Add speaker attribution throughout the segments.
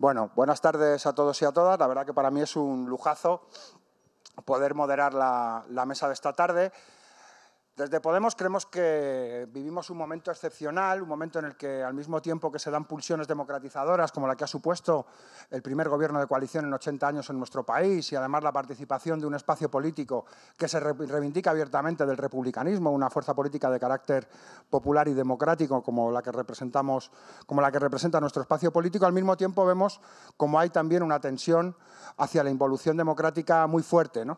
Speaker 1: Bueno, buenas tardes a todos y a todas. La verdad que para mí es un lujazo poder moderar la, la mesa de esta tarde. Desde Podemos creemos que vivimos un momento excepcional, un momento en el que al mismo tiempo que se dan pulsiones democratizadoras como la que ha supuesto el primer gobierno de coalición en 80 años en nuestro país y además la participación de un espacio político que se reivindica abiertamente del republicanismo, una fuerza política de carácter popular y democrático como la que representamos, como la que representa nuestro espacio político, al mismo tiempo vemos como hay también una tensión hacia la involución democrática muy fuerte, ¿no?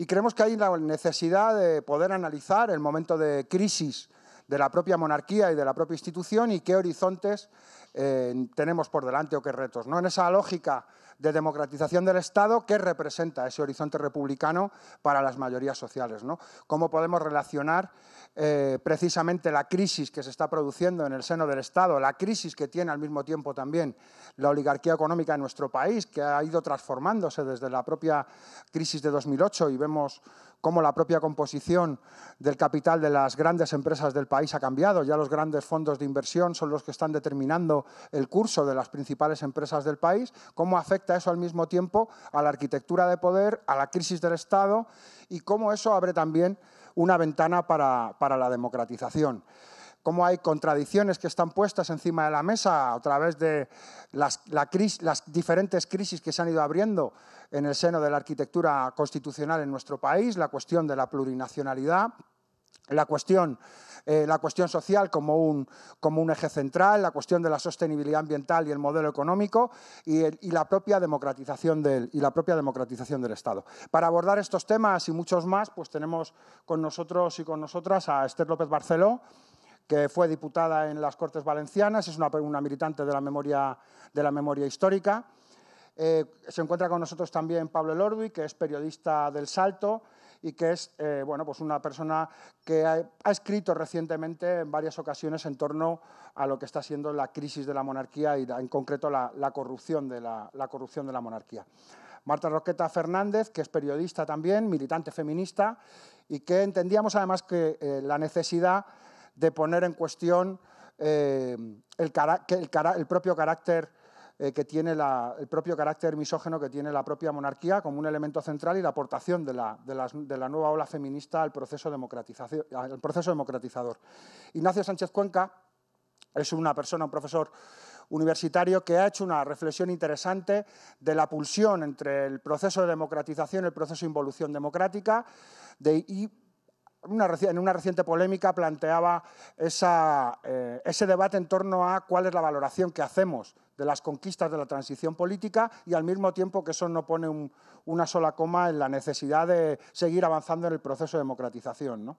Speaker 1: Y creemos que hay la necesidad de poder analizar el momento de crisis de la propia monarquía y de la propia institución y qué horizontes eh, tenemos por delante o qué retos. ¿no? En esa lógica de democratización del Estado, ¿qué representa ese horizonte republicano para las mayorías sociales? ¿no? ¿Cómo podemos relacionar eh, precisamente la crisis que se está produciendo en el seno del Estado, la crisis que tiene al mismo tiempo también la oligarquía económica en nuestro país, que ha ido transformándose desde la propia crisis de 2008 y vemos cómo la propia composición del capital de las grandes empresas del país ha cambiado. Ya los grandes fondos de inversión son los que están determinando el curso de las principales empresas del país, cómo afecta eso al mismo tiempo a la arquitectura de poder, a la crisis del Estado y cómo eso abre también una ventana para, para la democratización cómo hay contradicciones que están puestas encima de la mesa a través de las, la las diferentes crisis que se han ido abriendo en el seno de la arquitectura constitucional en nuestro país, la cuestión de la plurinacionalidad, la cuestión, eh, la cuestión social como un, como un, eje central, la cuestión de la sostenibilidad ambiental y el modelo económico y, y, la, propia democratización del, y la propia democratización del Estado. Para abordar estos temas y muchos más, pues tenemos con nosotros y con nosotras a Esther López Barceló, que fue diputada en las Cortes Valencianas, es una, una militante de la memoria, de la memoria histórica. Eh, se encuentra con nosotros también Pablo Lordui, que es periodista del Salto y que es eh, bueno, pues una persona que ha, escrito recientemente en varias ocasiones en torno a lo que está siendo la crisis de la monarquía y en concreto la, corrupción de la, corrupción de la monarquía. Marta Roqueta Fernández, que es periodista también, militante feminista, y que entendíamos además que eh, la necesidad de poner en cuestión eh, el, el, propio carácter eh, que tiene la, el propio carácter misógeno que tiene la propia monarquía como un elemento central y la aportación de la, nueva ola feminista al proceso, proceso democratizador. Ignacio Sánchez Cuenca es una persona, un profesor universitario que ha hecho una reflexión interesante de la pulsión entre el proceso de democratización y el proceso de involución democrática de, en una reciente polémica planteaba eh, ese debate en torno a cuál es la valoración que hacemos de las conquistas de la transición política y al mismo tiempo que eso no pone una sola coma en la necesidad de seguir avanzando en el proceso de democratización.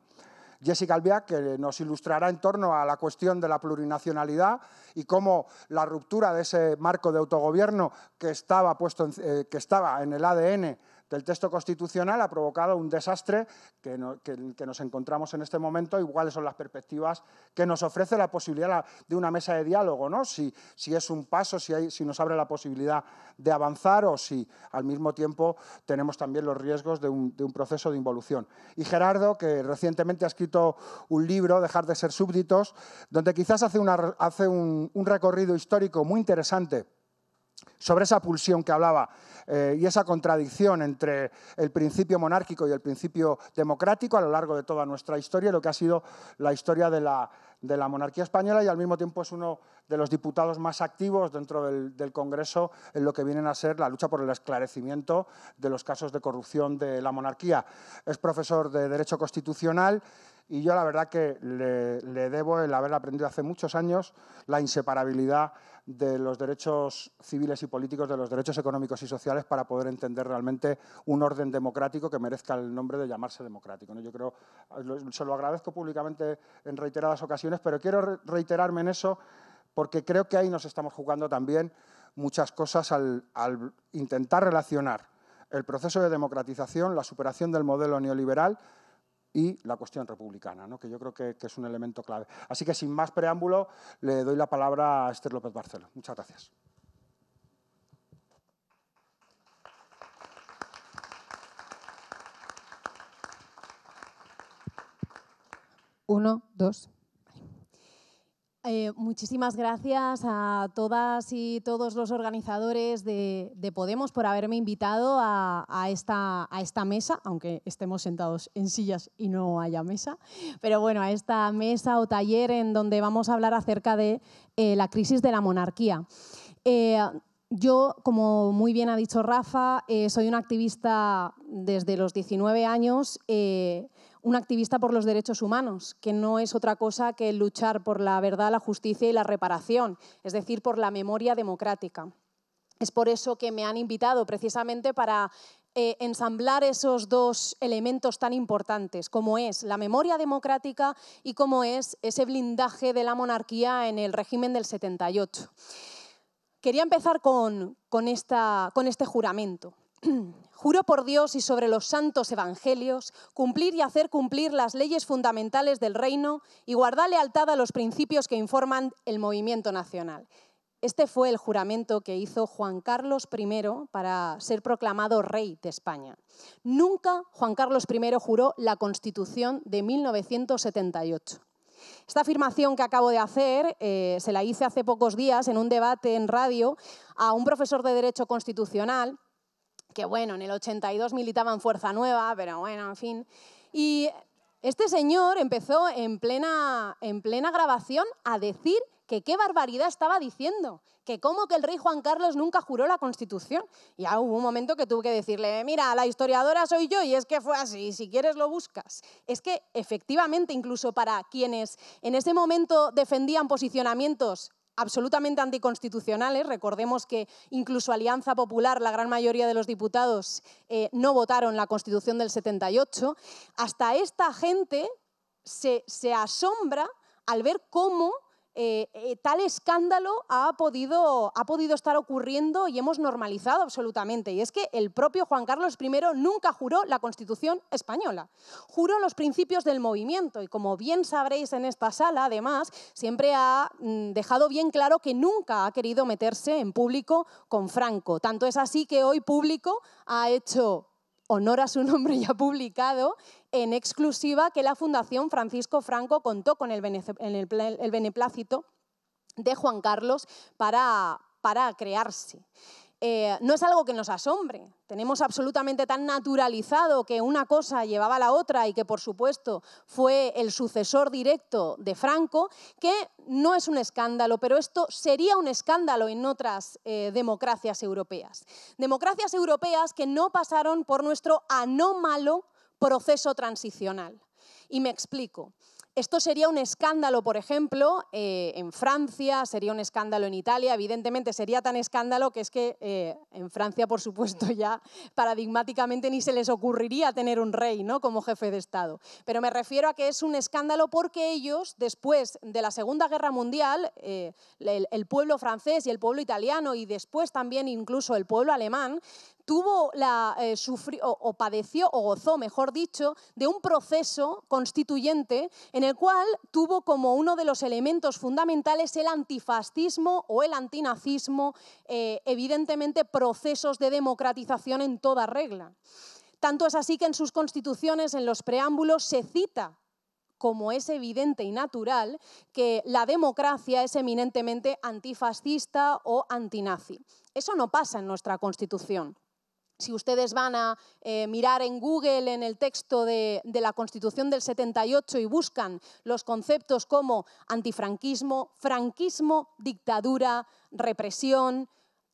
Speaker 1: Jessica Albiac, que nos ilustrará en torno a la cuestión de la plurinacionalidad y cómo la ruptura de ese marco de autogobierno que estaba, puesto eh, que estaba en el ADN del texto constitucional ha provocado un desastre que, nos encontramos en este momento y son las perspectivas que nos ofrece la posibilidad de una mesa de diálogo, ¿no? si, es un paso, si, nos abre la posibilidad de avanzar o si al mismo tiempo tenemos también los riesgos de un, proceso de involución. Y Gerardo, que recientemente ha escrito un libro, Dejar de ser súbditos, donde quizás hace, un recorrido histórico muy interesante sobre esa pulsión que hablaba eh, y esa contradicción entre el principio monárquico y el principio democrático a lo largo de toda nuestra historia, lo que ha sido la historia de la, monarquía española y al mismo tiempo es uno de los diputados más activos dentro del, Congreso en lo que vienen a ser la lucha por el esclarecimiento de los casos de corrupción de la monarquía. Es profesor de Derecho Constitucional y yo la verdad que le, le debo el haber aprendido hace muchos años la inseparabilidad de los derechos civiles y políticos, de los derechos económicos y sociales para poder entender realmente un orden democrático que merezca el nombre de llamarse democrático. ¿no? Yo creo, se lo agradezco públicamente en reiteradas ocasiones, pero quiero reiterarme en eso porque creo que ahí nos estamos jugando también muchas cosas al, al intentar relacionar el proceso de democratización, la superación del modelo neoliberal y la cuestión republicana, ¿no? que yo creo que, que, es un elemento clave. Así que sin más preámbulo, le doy la palabra a Esther López Barceló. Muchas gracias.
Speaker 2: Uno, dos.
Speaker 3: Eh, muchísimas gracias a todas y todos los organizadores de, Podemos por haberme invitado a, esta, mesa, aunque estemos sentados en sillas y no haya mesa, pero bueno, a esta mesa o taller en donde vamos a hablar acerca de eh, la crisis de la monarquía. Eh, yo, como muy bien ha dicho Rafa, soy una activista desde los 19 años un activista por los derechos humanos, que no es otra cosa que luchar por la verdad, la justicia y la reparación, es decir, por la memoria democrática. Es por eso que me han invitado precisamente para eh, ensamblar esos dos elementos tan importantes, como es la memoria democrática y como es ese blindaje de la monarquía en el régimen del 78. Quería empezar con, con, esta, con este juramento. Juró por Dios y sobre los santos evangelios cumplir y hacer cumplir las leyes fundamentales del reino y guardar lealtad a los principios que informan el movimiento nacional. Este fue el juramento que hizo Juan Carlos I para ser proclamado rey de España. Nunca Juan Carlos I juró la Constitución de 1978. Esta afirmación que acabo de hacer eh, se la hice hace pocos días en un debate en radio a un profesor de Derecho Constitucional que bueno, en el 82 militaba en Fuerza Nueva, pero bueno, en fin. Y este señor empezó en plena, en plena grabación a decir que qué barbaridad estaba diciendo, que cómo que el rey Juan Carlos nunca juró la Constitución. Y ya hubo un momento que tuve que decirle, mira, la historiadora soy yo y es que fue así, si quieres lo buscas. Es que efectivamente, incluso para quienes en ese momento defendían posicionamientos absolutamente anticonstitucionales. Recordemos que incluso Alianza Popular, la gran mayoría de los diputados, eh, no votaron la Constitución del 78. Hasta esta gente se asombra al ver cómo eh, eh, tal escándalo ha podido, ha podido estar ocurriendo y hemos normalizado absolutamente. Y es que el propio Juan Carlos I nunca juró la Constitución española, juró los principios del movimiento. Y como bien sabréis en esta sala, además, siempre ha mm, dejado bien claro que nunca ha querido meterse en público con Franco. Tanto es así que hoy público ha hecho honor a su nombre ya publicado en exclusiva que la Fundación Francisco Franco contó con el, beneplácito de Juan Carlos para, para crearse. Eh, no es algo que nos asombre. Tenemos absolutamente tan naturalizado que una cosa llevaba a la otra y que, por supuesto, fue el sucesor directo de Franco, que no es un escándalo, pero esto sería un escándalo en otras eh, democracias europeas. Democracias europeas que no pasaron por nuestro anómalo proceso transicional. Y me explico. Esto sería un escándalo, por ejemplo, eh, en Francia, sería un escándalo en Italia, evidentemente sería tan escándalo que es que eh, en Francia, por supuesto, ya paradigmáticamente ni se les ocurriría tener un rey ¿no? como jefe de Estado. Pero me refiero a que es un escándalo porque ellos, después de la Segunda Guerra Mundial, eh, el pueblo francés y el pueblo italiano y después también incluso el pueblo alemán, tuvo eh, sufrió, o, padeció, o gozó, mejor dicho, de un proceso constituyente en el cual tuvo como uno de los elementos fundamentales el antifascismo o el antinazismo, eh, evidentemente procesos de democratización en toda regla. Tanto es así que en sus constituciones, en los preámbulos, se cita como es evidente y natural, que la democracia es eminentemente antifascista o antinazi. Eso no pasa en nuestra Constitución. Si ustedes van a eh, mirar en Google en el texto de, de, la Constitución del 78 y buscan los conceptos como antifranquismo, franquismo, dictadura, represión,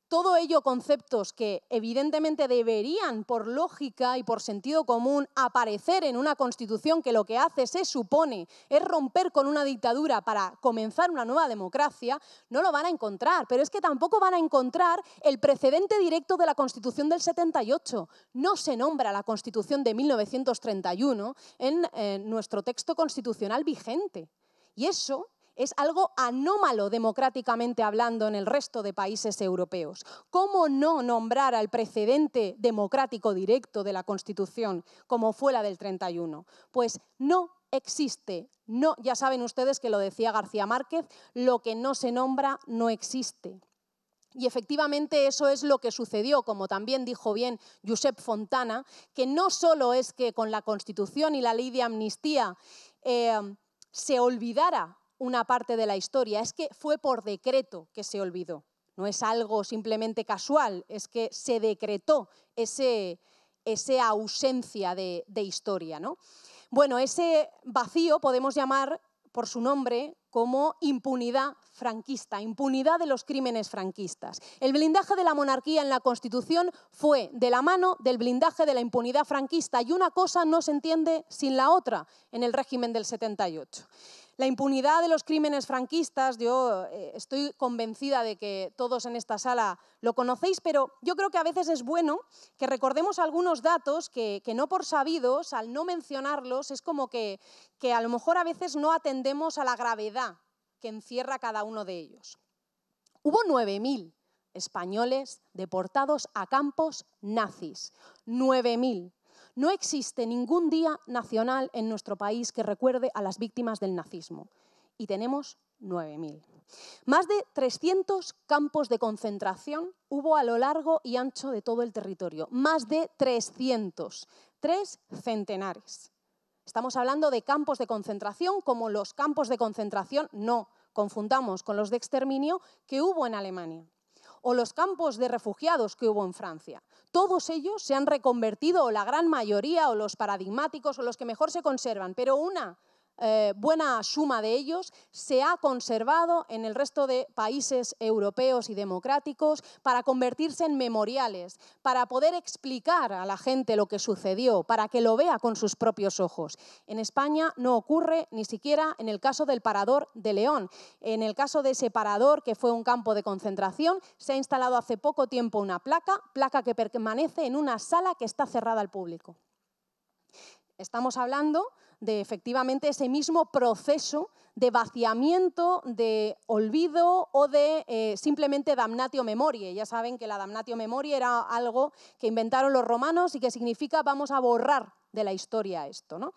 Speaker 3: todo ello conceptos que evidentemente deberían, por lógica y por sentido común, aparecer en una constitución que lo que hace, se supone, es romper con una dictadura para comenzar una nueva democracia, no lo van a encontrar. Pero es que tampoco van a encontrar el precedente directo de la constitución del 78. No se nombra la constitución de 1931 en eh, nuestro texto constitucional vigente. Y eso es algo anómalo democráticamente hablando en el resto de países europeos. ¿Cómo no nombrar al precedente democrático directo de la Constitución, como fue la del 31? Pues no existe. No, ya saben ustedes que lo decía García Márquez, lo que no se nombra no existe. Y efectivamente eso es lo que sucedió, como también dijo bien Josep Fontana, que no solo es que con la Constitución y la ley de amnistía eh, se olvidara una parte de la historia, es que fue por decreto que se olvidó. No es algo simplemente casual, es que se decretó ese, esa ausencia de, historia. ¿no? Bueno, ese vacío podemos llamar por su nombre como impunidad franquista, impunidad de los crímenes franquistas. El blindaje de la monarquía en la Constitución fue de la mano del blindaje de la impunidad franquista y una cosa no se entiende sin la otra en el régimen del 78. La impunidad de los crímenes franquistas, yo eh, estoy convencida de que todos en esta sala lo conocéis, pero yo creo que a veces es bueno que recordemos algunos datos que, no por sabidos, al no mencionarlos, es como que, que a lo mejor a veces no atendemos a la gravedad que encierra cada uno de ellos. Hubo 9.000 españoles deportados a campos nazis. 9.000. No existe ningún día nacional en nuestro país que recuerde a las víctimas del nazismo. Y tenemos 9.000. Más de 300 campos de concentración hubo a lo largo y ancho de todo el territorio. Más de 300. Tres centenares. Estamos hablando de campos de concentración como los campos de concentración, no confundamos con los de exterminio, que hubo en Alemania o los campos de refugiados que hubo en Francia. Todos ellos se han reconvertido, o la gran mayoría, o los paradigmáticos, o los que mejor se conservan, pero una eh, buena suma de ellos, se ha conservado en el resto de países europeos y democráticos para convertirse en memoriales, para poder explicar a la gente lo que sucedió, para que lo vea con sus propios ojos. En España no ocurre ni siquiera en el caso del parador de León. En el caso de ese parador, que fue un campo de concentración, se ha instalado hace poco tiempo una placa, placa que permanece en una sala que está cerrada al público. Estamos hablando de efectivamente ese mismo proceso de vaciamiento, de olvido o de eh, simplemente damnatio memoria. Ya saben que la damnatio memoria era algo que inventaron los romanos y que significa vamos a borrar de la historia esto. ¿no?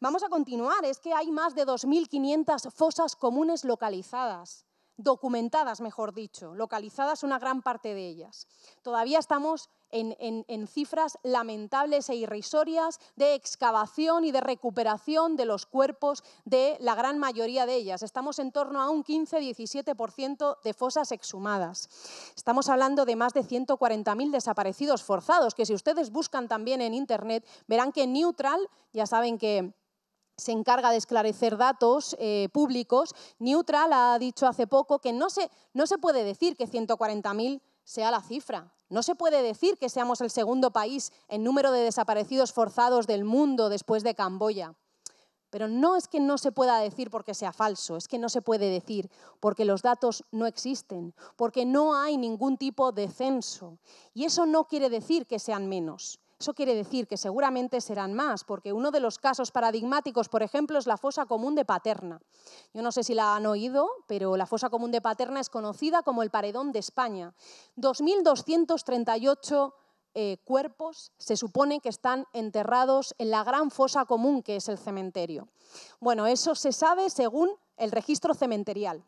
Speaker 3: Vamos a continuar, es que hay más de 2.500 fosas comunes localizadas documentadas, mejor dicho, localizadas una gran parte de ellas. Todavía estamos en, cifras lamentables e irrisorias de excavación y de recuperación de los cuerpos de la gran mayoría de ellas. Estamos en torno a un 15-17% de fosas exhumadas. Estamos hablando de más de 140.000 desaparecidos forzados, que si ustedes buscan también en Internet verán que Neutral, ya saben que se encarga de esclarecer datos eh, públicos. Neutral ha dicho hace poco que no se, no se puede decir que 140.000 sea la cifra. No se puede decir que seamos el segundo país en número de desaparecidos forzados del mundo después de Camboya. Pero no es que no se pueda decir porque sea falso, es que no se puede decir porque los datos no existen, porque no hay ningún tipo de censo. Y eso no quiere decir que sean menos. Eso quiere decir que seguramente serán más, porque uno de los casos paradigmáticos, por ejemplo, es la fosa común de Paterna. Yo no sé si la han oído, pero la fosa común de Paterna es conocida como el paredón de España. 2.238 eh, cuerpos se supone que están enterrados en la gran fosa común que es el cementerio. Bueno, eso se sabe según el registro cementerial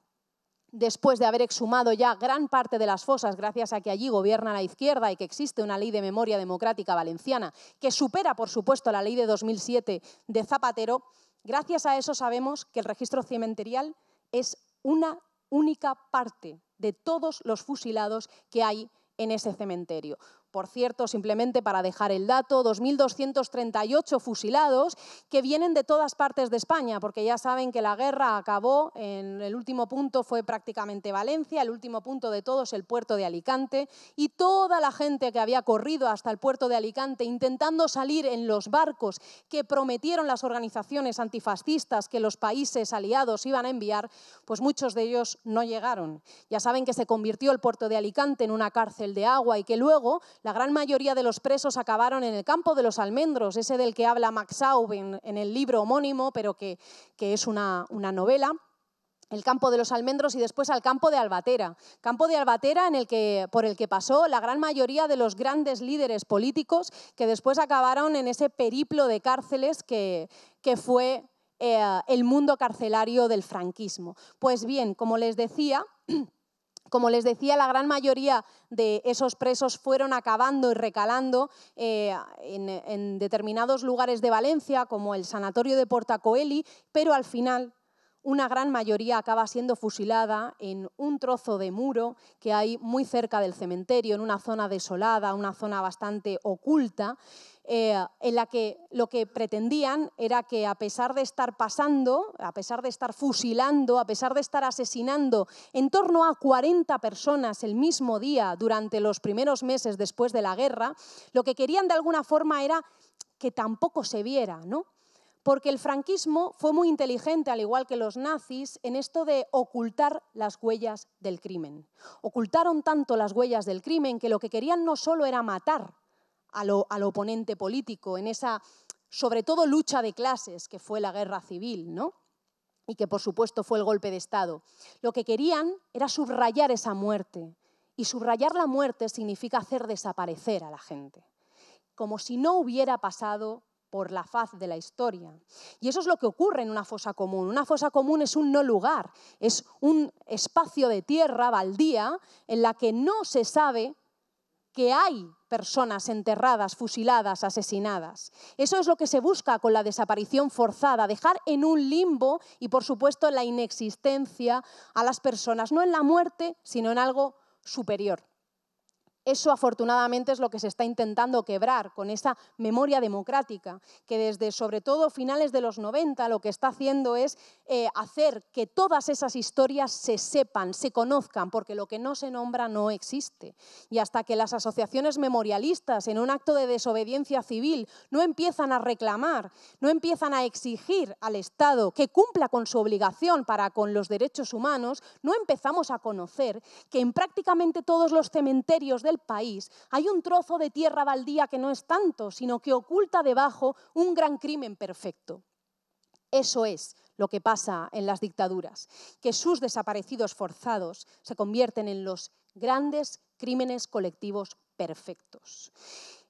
Speaker 3: después de haber exhumado ya gran parte de las fosas gracias a que allí gobierna la izquierda y que existe una ley de memoria democrática valenciana que supera, por supuesto, la ley de 2007 de Zapatero, gracias a eso sabemos que el registro cementerial es una única parte de todos los fusilados que hay en ese cementerio. Por cierto, simplemente para dejar el dato, 2.238 fusilados que vienen de todas partes de España, porque ya saben que la guerra acabó, en el último punto fue prácticamente Valencia, el último punto de todos el puerto de Alicante, y toda la gente que había corrido hasta el puerto de Alicante intentando salir en los barcos que prometieron las organizaciones antifascistas que los países aliados iban a enviar, pues muchos de ellos no llegaron. Ya saben que se convirtió el puerto de Alicante en una cárcel de agua y que luego la gran mayoría de los presos acabaron en el campo de los almendros, ese del que habla Max Aub en, el libro homónimo, pero que, que es una, una novela el campo de los almendros y después al campo de Albatera. Campo de Albatera en el que, por el que pasó la gran mayoría de los grandes líderes políticos que después acabaron en ese periplo de cárceles que, que fue eh, el mundo carcelario del franquismo. Pues bien, como les decía... Como les decía, la gran mayoría de esos presos fueron acabando y recalando eh, en, en determinados lugares de Valencia, como el sanatorio de Portacoeli, pero al final una gran mayoría acaba siendo fusilada en un trozo de muro que hay muy cerca del cementerio, en una zona desolada, una zona bastante oculta, eh, en la que lo que pretendían era que a pesar de estar pasando, a pesar de estar fusilando, a pesar de estar asesinando en torno a 40 personas el mismo día durante los primeros meses después de la guerra, lo que querían de alguna forma era que tampoco se viera, ¿no? Porque el franquismo fue muy inteligente, al igual que los nazis, en esto de ocultar las huellas del crimen. Ocultaron tanto las huellas del crimen que lo que querían no solo era matar, al, oponente político, en esa, sobre todo, lucha de clases que fue la guerra civil, ¿no? y que por supuesto fue el golpe de Estado. Lo que querían era subrayar esa muerte, y subrayar la muerte significa hacer desaparecer a la gente, como si no hubiera pasado por la faz de la historia. Y eso es lo que ocurre en una fosa común. Una fosa común es un no lugar, es un espacio de tierra baldía en la que no se sabe que hay personas enterradas, fusiladas, asesinadas. Eso es lo que se busca con la desaparición forzada, dejar en un limbo y por supuesto la inexistencia a las personas, no en la muerte, sino en algo superior. Eso afortunadamente es lo que se está intentando quebrar con esa memoria democrática, que desde sobre todo finales de los 90 lo que está haciendo es eh, hacer que todas esas historias se sepan, se conozcan, porque lo que no se nombra no existe. Y hasta que las asociaciones memorialistas en un acto de desobediencia civil no empiezan a reclamar, no empiezan a exigir al Estado que cumpla con su obligación para con los derechos humanos, no empezamos a conocer que en prácticamente todos los cementerios del país hay un trozo de tierra baldía que no es tanto, sino que oculta debajo un gran crimen perfecto. Eso es lo que pasa en las dictaduras, que sus desaparecidos forzados se convierten en los grandes crímenes colectivos perfectos.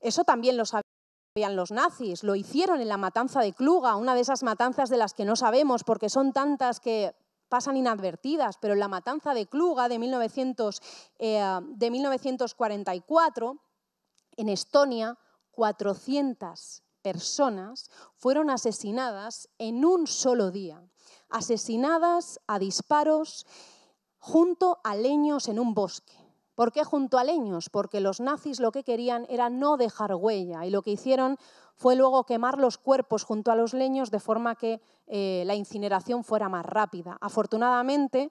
Speaker 3: Eso también lo sabían los nazis, lo hicieron en la matanza de Kluga, una de esas matanzas de las que no sabemos porque son tantas que pasan inadvertidas, pero en la matanza de Kluga de, 1944, eh, en Estonia, 400 personas fueron asesinadas en un solo día, asesinadas a disparos junto a leños en un bosque. ¿Por qué junto a leños? Porque los nazis lo que querían era no dejar huella y lo que hicieron fue luego quemar los cuerpos junto a los leños de forma que eh, la incineración fuera más rápida. Afortunadamente,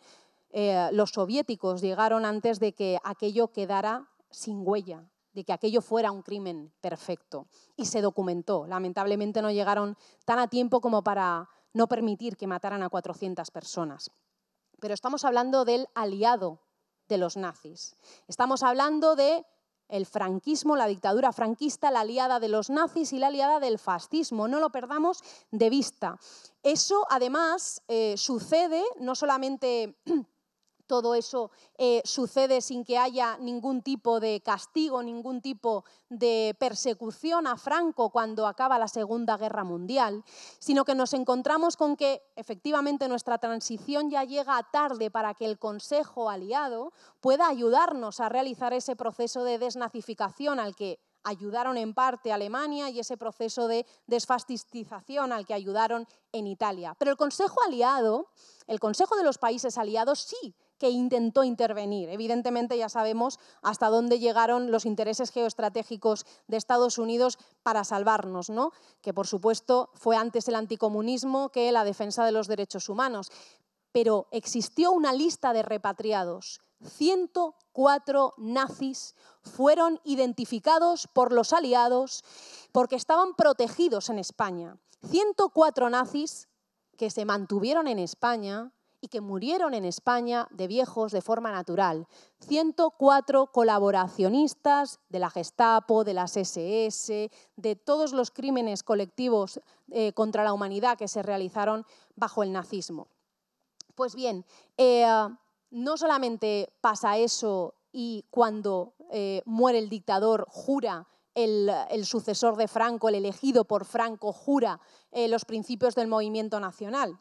Speaker 3: eh, los soviéticos llegaron antes de que aquello quedara sin huella, de que aquello fuera un crimen perfecto. Y se documentó. Lamentablemente no llegaron tan a tiempo como para no permitir que mataran a 400 personas. Pero estamos hablando del aliado de los nazis. Estamos hablando de el franquismo, la dictadura franquista, la aliada de los nazis y la aliada del fascismo. No lo perdamos de vista. Eso, además, eh, sucede no solamente... todo eso eh, sucede sin que haya ningún tipo de castigo, ningún tipo de persecución a Franco cuando acaba la Segunda Guerra Mundial, sino que nos encontramos con que efectivamente nuestra transición ya llega tarde para que el Consejo aliado pueda ayudarnos a realizar ese proceso de desnazificación al que ayudaron en parte Alemania y ese proceso de desfascistización al que ayudaron en Italia. Pero el Consejo aliado, el Consejo de los Países Aliados sí que intentó intervenir. Evidentemente ya sabemos hasta dónde llegaron los intereses geoestratégicos de Estados Unidos para salvarnos, ¿no? que por supuesto fue antes el anticomunismo que la defensa de los derechos humanos. Pero existió una lista de repatriados. 104 nazis fueron identificados por los aliados porque estaban protegidos en España. 104 nazis que se mantuvieron en España y que murieron en España de viejos de forma natural. 104 colaboracionistas de la Gestapo, de las SS, de todos los crímenes colectivos eh, contra la humanidad que se realizaron bajo el nazismo. Pues bien, eh, no solamente pasa eso y cuando eh, muere el dictador jura el, sucesor de Franco, el elegido por Franco, jura los principios del movimiento nacional.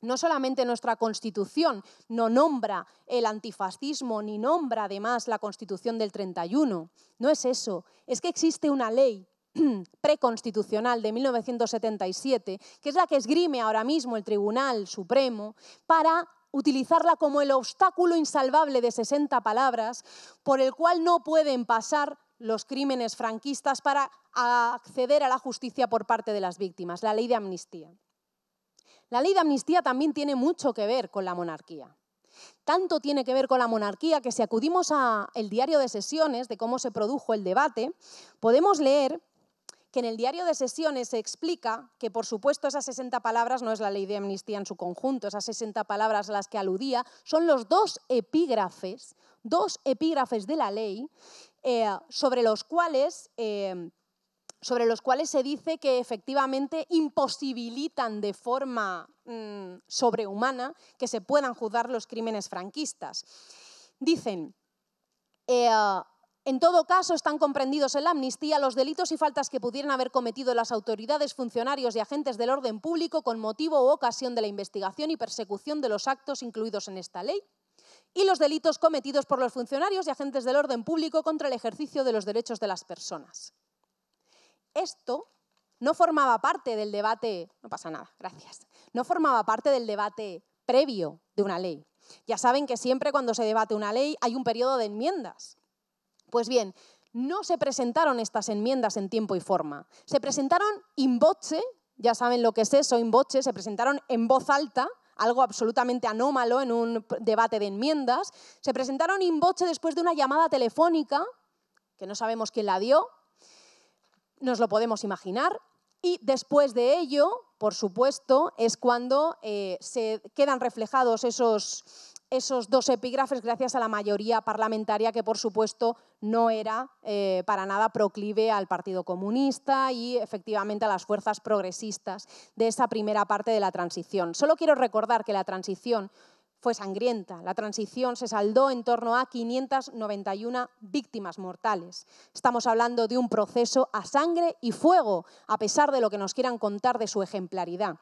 Speaker 3: No solamente nuestra Constitución no nombra el antifascismo, ni nombra además la Constitución del 31. No es eso, es que existe una ley preconstitucional de 1977, que es la que esgrime ahora mismo el Tribunal Supremo, para utilizarla como el obstáculo insalvable de 60 palabras por el cual no pueden pasar los crímenes franquistas para acceder a la justicia por parte de las víctimas, la ley de amnistía. La ley de amnistía también tiene mucho que ver con la monarquía. Tanto tiene que ver con la monarquía que si acudimos al diario de sesiones de cómo se produjo el debate, podemos leer que en el diario de sesiones se explica que, por supuesto, esas 60 palabras no es la ley de amnistía en su conjunto, esas 60 palabras a las que aludía son los dos epígrafes, dos epígrafes de la ley eh, sobre los cuales eh, sobre los cuales se dice que efectivamente imposibilitan de forma mm, sobrehumana que se puedan juzgar los crímenes franquistas. Dicen, eh, en todo caso, están comprendidos en la amnistía los delitos y faltas que pudieran haber cometido las autoridades, funcionarios y agentes del orden público con motivo u ocasión de la investigación y persecución de los actos incluidos en esta ley y los delitos cometidos por los funcionarios y agentes del orden público contra el ejercicio de los derechos de las personas. Esto no formaba parte del debate, no pasa nada, gracias, no formaba parte del debate previo de una ley. Ya saben que siempre cuando se debate una ley hay un periodo de enmiendas. Pues bien, no se presentaron estas enmiendas en tiempo y forma. Se presentaron in voce, ya saben lo que es eso, in voce, se presentaron en voz alta, algo absolutamente anómalo en un debate de enmiendas. Se presentaron in voce después de una llamada telefónica, que no sabemos quién la dio, nos lo podemos imaginar. Y después de ello, por supuesto, es cuando eh, se quedan reflejados esos, esos dos epígrafes gracias a la mayoría parlamentaria que, por supuesto, no era eh, para nada proclive al Partido Comunista y, efectivamente, a las fuerzas progresistas de esa primera parte de la transición. Solo quiero recordar que la transición fue sangrienta. La transición se saldó en torno a 591 víctimas mortales. Estamos hablando de un proceso a sangre y fuego, a pesar de lo que nos quieran contar de su ejemplaridad.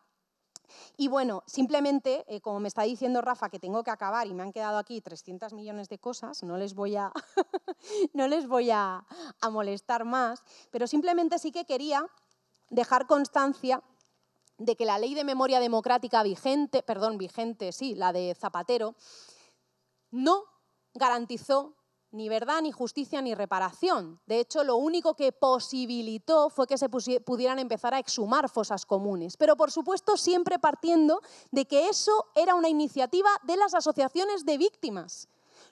Speaker 3: Y bueno, simplemente, eh, como me está diciendo Rafa, que tengo que acabar y me han quedado aquí 300 millones de cosas, no les voy a, no les voy a molestar más, pero simplemente sí que quería dejar constancia de que la ley de memoria democrática vigente, perdón, vigente, sí, la de Zapatero, no garantizó ni verdad, ni justicia, ni reparación. De hecho, lo único que posibilitó fue que se pudieran empezar a exhumar fosas comunes. Pero, por supuesto, siempre partiendo de que eso era una iniciativa de las asociaciones de víctimas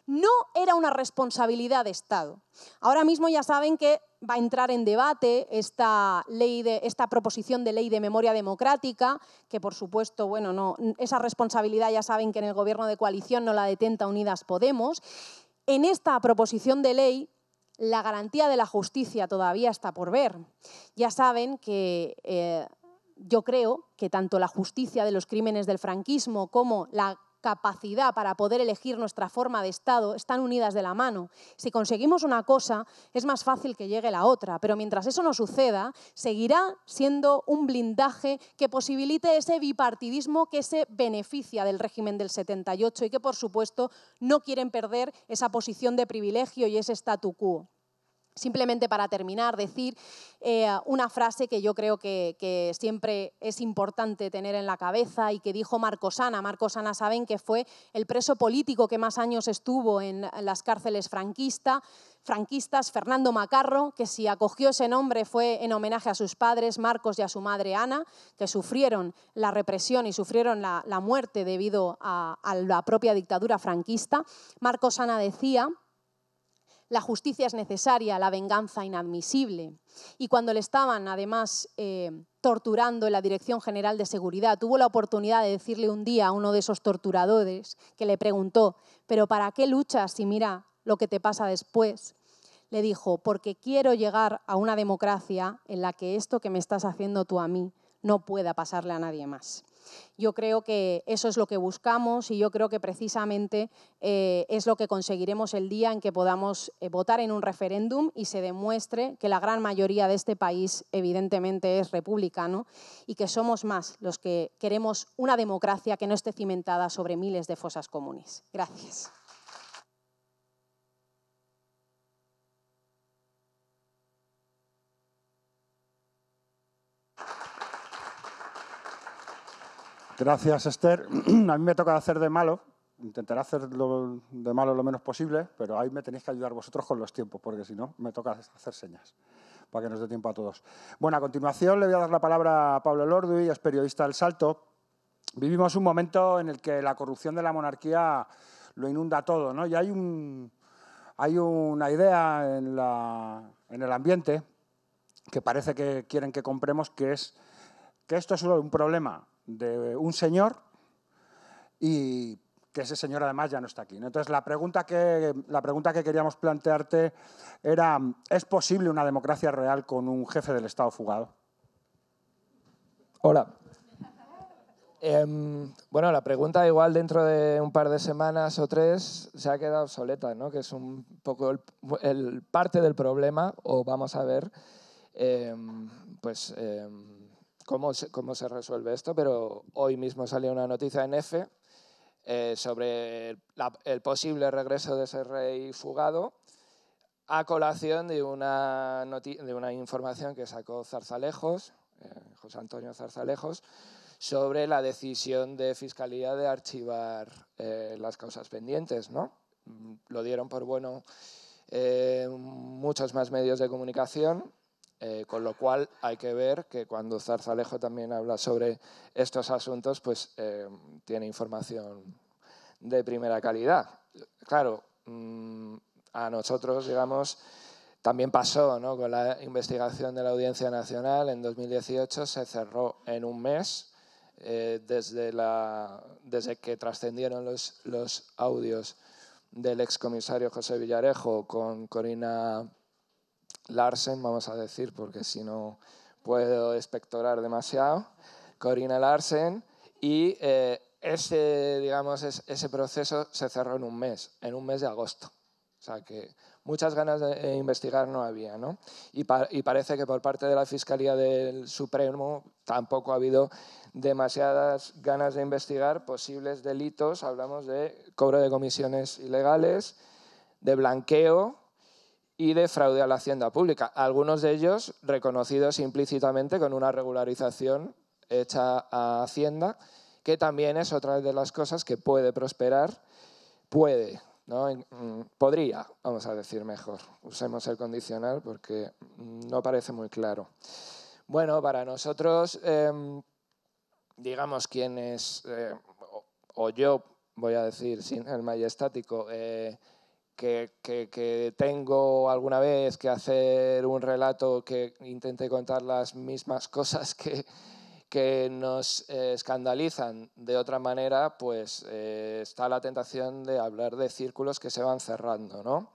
Speaker 3: no era una responsabilidad de Estado. Ahora mismo ya saben que va a entrar en debate esta, ley esta proposición de ley de memoria democrática, que por supuesto, bueno, no, esa responsabilidad ya saben que en el gobierno de coalición no la detenta Unidas Podemos. En esta proposición de ley, la garantía de la justicia todavía está por ver. Ya saben que... Eh, yo creo que tanto la justicia de los crímenes del franquismo como la capacidad para poder elegir nuestra forma de Estado están unidas de la mano. Si conseguimos una cosa, es más fácil que llegue la otra, pero mientras eso no suceda, seguirá siendo un blindaje que posibilite ese bipartidismo que se beneficia del régimen del 78 y que, por supuesto, no quieren perder esa posición de privilegio y ese statu quo. Simplemente para terminar, decir eh, una frase que yo creo que, siempre es importante tener en la cabeza y que dijo Marcos Ana. Marcos Ana saben que fue el preso político que más años estuvo en las cárceles franquista, franquistas, Fernando Macarro, que si acogió ese nombre fue en homenaje a sus padres, Marcos y a su madre Ana, que sufrieron la represión y sufrieron la, muerte debido a, a la propia dictadura franquista. Marcos Ana decía la justicia es necesaria, la venganza inadmisible. Y cuando le estaban, además, eh, torturando en la Dirección General de Seguridad, tuvo la oportunidad de decirle un día a uno de esos torturadores que le preguntó, ¿pero para qué luchas si mira lo que te pasa después? Le dijo, porque quiero llegar a una democracia en la que esto que me estás haciendo tú a mí no pueda pasarle a nadie más. Yo creo que eso es lo que buscamos y yo creo que precisamente eh, es lo que conseguiremos el día en que podamos eh, votar en un referéndum y se demuestre que la gran mayoría de este país evidentemente es republicano y que somos más los que queremos una democracia que no esté cimentada sobre miles de fosas comunes. Gracias.
Speaker 1: Gracias, Esther. A mí me toca hacer de malo. Intentaré hacerlo de malo lo menos posible, pero ahí me tenéis que ayudar vosotros con los tiempos, porque si no, me toca hacer señas para que nos dé tiempo a todos. Bueno, a continuación le voy a dar la palabra a Pablo Lordui, es periodista del Salto. Vivimos un momento en el que la corrupción de la monarquía lo inunda todo, ¿no? Y hay, hay una idea en, en el ambiente que parece que quieren que compremos que es que esto es solo un problema, de un señor y que ese señor además ya no está aquí. Entonces, la pregunta, que, la pregunta que queríamos plantearte era, ¿es posible una democracia real con un jefe del Estado fugado?
Speaker 4: Hola. Em, bueno, la pregunta igual dentro de un par de semanas o tres se ha quedado obsoleta, ¿no? que es un poco el, parte del problema, o vamos a ver, em, pues... Em, cómo se, resuelve esto, pero hoy mismo salió una noticia en EFE eh, sobre el posible regreso de ese rey fugado a colación de una, información que sacó Zarzalejos, eh, José Antonio Zarzalejos, sobre la decisión de Fiscalía de archivar eh, las causas pendientes. ¿no? Mm, lo dieron por bueno muchos más medios de comunicación eh, con lo cual hay que ver que cuando Zarzalejo también habla sobre estos asuntos, pues eh, tiene información de primera calidad. Claro, mm, a nosotros, digamos, también pasó ¿no? con la investigación de la Audiencia Nacional en 2018, se cerró en un mes. Eh, desde, la, desde que trascendieron los, los audios del excomisario José Villarejo con Corina Larsen, vamos a decir, porque si no puedo espectorar demasiado, Corina Larsen, y eh, ese, digamos, ese proceso se cerró en un mes, en un mes de agosto. O sea que muchas ganas de investigar no había, ¿no? y parece que por parte de la Fiscalía del Supremo tampoco ha habido demasiadas ganas de investigar posibles delitos. Hablamos de cobro de comisiones ilegales, de blanqueo, y de fraude a la hacienda pública, algunos de ellos reconocidos implícitamente con una regularización hecha a Hacienda, que también es otra de las cosas que puede prosperar, puede, ¿no? Mm, podría, vamos a decir mejor, usemos el condicional porque no parece muy claro. Bueno, para nosotros, em, digamos, quienes, eh, o, yo voy a decir sin el mayestático. eh, que, tengo alguna vez que hacer un relato que intente contar las mismas cosas que, que nos escandalizan de otra manera, pues eh, está la tentación de hablar de círculos que se van cerrando. ¿no?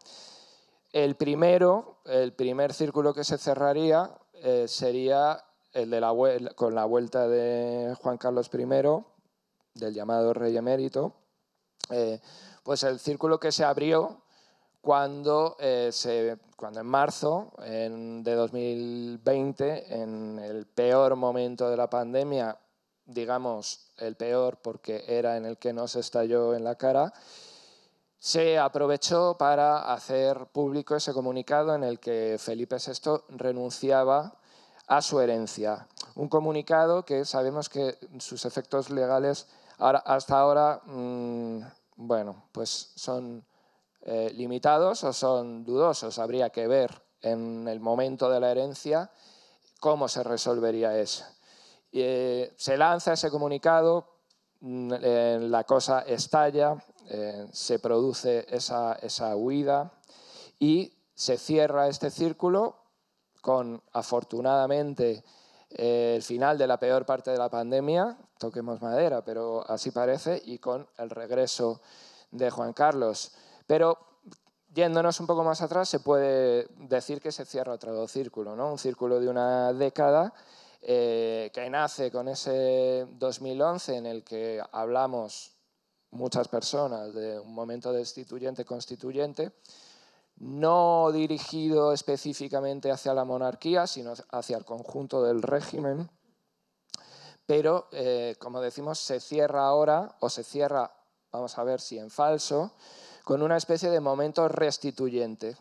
Speaker 4: El primero, el primer círculo que se cerraría eh, sería el de la, con la vuelta de Juan Carlos I, del llamado rey emérito, eh, pues el círculo que se abrió cuando, eh, se, cuando en marzo de 2020, en el peor momento de la pandemia, digamos el peor porque era en el que nos estalló en la cara, se aprovechó para hacer público ese comunicado en el que Felipe VI renunciaba a su herencia. Un comunicado que sabemos que sus efectos legales hasta ahora, mm, bueno, pues son eh, limitados o son dudosos. Habría que ver en el momento de la herencia cómo se resolvería eso. Eh, se lanza ese comunicado, mm, eh, la cosa estalla, se produce esa huida y se cierra este círculo con, afortunadamente, el final de la peor parte de la pandemia, toquemos madera, pero así parece, y con el regreso de Juan Carlos. Pero yéndonos un poco más atrás, se puede decir que se cierra otro círculo, un círculo de una década eh, que nace con ese 2011 en el que hablamos muchas personas de un momento destituyente-constituyente, no dirigido específicamente hacia la monarquía, sino hacia el conjunto del régimen, pero, eh, como decimos, se cierra ahora o se cierra, vamos a ver si en falso, con una especie de momento restituyente.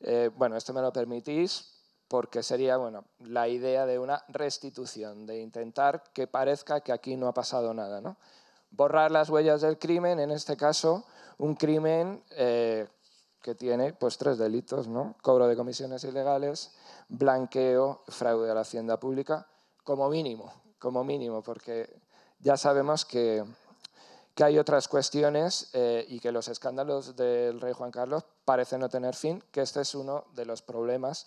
Speaker 4: Eh, bueno, esto me lo permitís porque sería bueno, la idea de una restitución, de intentar que parezca que aquí no ha pasado nada. Borrar las huellas del crimen, en este caso, un crimen eh, que tiene pues, tres delitos, ¿no? cobro de comisiones ilegales, blanqueo, fraude a la hacienda pública, como mínimo, como mínimo, porque ya sabemos que que hay otras cuestiones eh, y que los escándalos del rey Juan Carlos parecen no tener fin, que este es uno de los problemas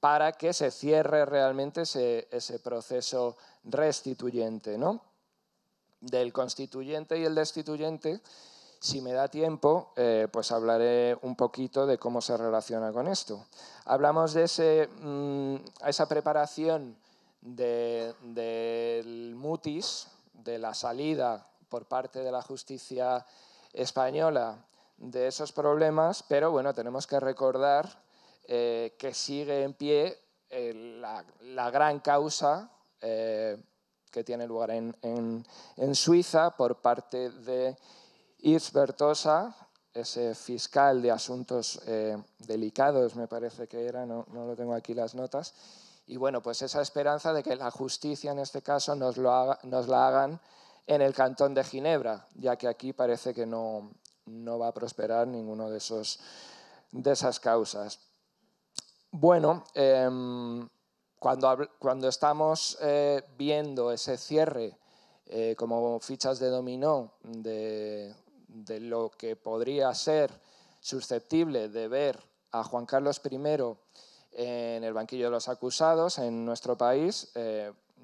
Speaker 4: para que se cierre realmente ese, proceso restituyente. ¿no? Del constituyente y el destituyente, si me da tiempo, eh, pues hablaré un poquito de cómo se relaciona con esto. Hablamos de ese, mm, esa preparación del mutis, de la salida por parte de la justicia española de esos problemas, pero bueno, tenemos que recordar eh, que sigue en pie eh, la, gran causa eh, que tiene lugar en, Suiza por parte de Yves Bertosa, ese fiscal de asuntos delicados, me parece que era, no, lo tengo aquí las notas. Y bueno, pues esa esperanza de que la justicia en este caso nos la hagan en el cantón de Ginebra, ya que aquí parece que no, va a prosperar ninguno de, de esas causas. Bueno, em, cuando, cuando, estamos eh, viendo ese cierre eh, como fichas de dominó de, lo que podría ser susceptible de ver a Juan Carlos I eh, en el banquillo de los acusados en nuestro país,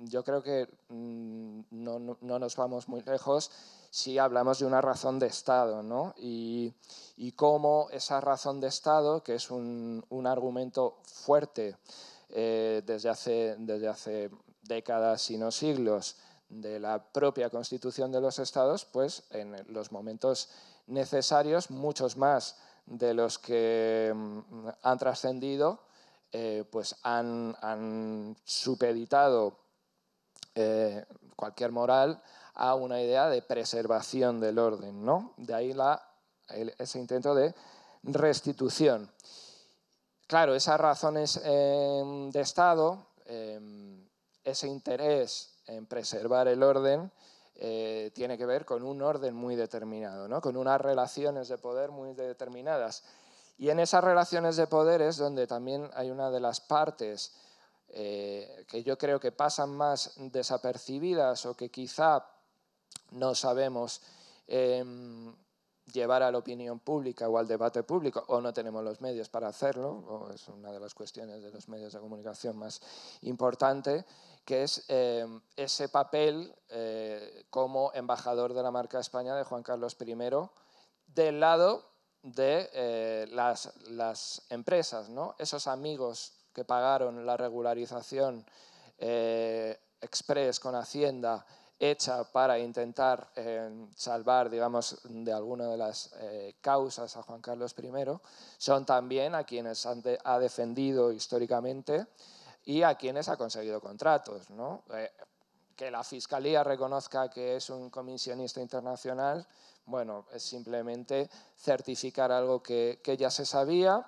Speaker 4: yo creo que mm, no, nos vamos muy lejos si hablamos de una razón de Estado, Y, y cómo esa razón de Estado, que es un, argumento fuerte eh, desde, hace, desde hace décadas, y no siglos, de la propia constitución de los Estados, pues en los momentos necesarios, muchos más de los que mm, han trascendido, eh, pues han, han supeditado eh, cualquier moral a una idea de preservación del orden, ¿no? De ahí ese intento de restitución. Claro, esas razones em, de Estado, em, ese interés en preservar el orden, eh, tiene que ver con un orden muy determinado, ¿no? con unas relaciones de poder muy determinadas. Y en esas relaciones de poder es donde también hay una de las partes eh, que yo creo que pasan más desapercibidas o que quizá no sabemos em, llevar a la opinión pública o al debate público, o no tenemos los medios para hacerlo, es una de las cuestiones de los medios de comunicación más importante, que es em, ese papel eh, como embajador de la marca España de Juan Carlos I del lado de eh, las, empresas, esos amigos que pagaron la regularización eh, express con Hacienda hecha para intentar eh, salvar, digamos, de alguna de las eh, causas a Juan Carlos I, son también a quienes ha defendido históricamente y a quienes ha conseguido contratos. Eh, que la Fiscalía reconozca que es un comisionista internacional, bueno, es simplemente certificar algo que, que ya se sabía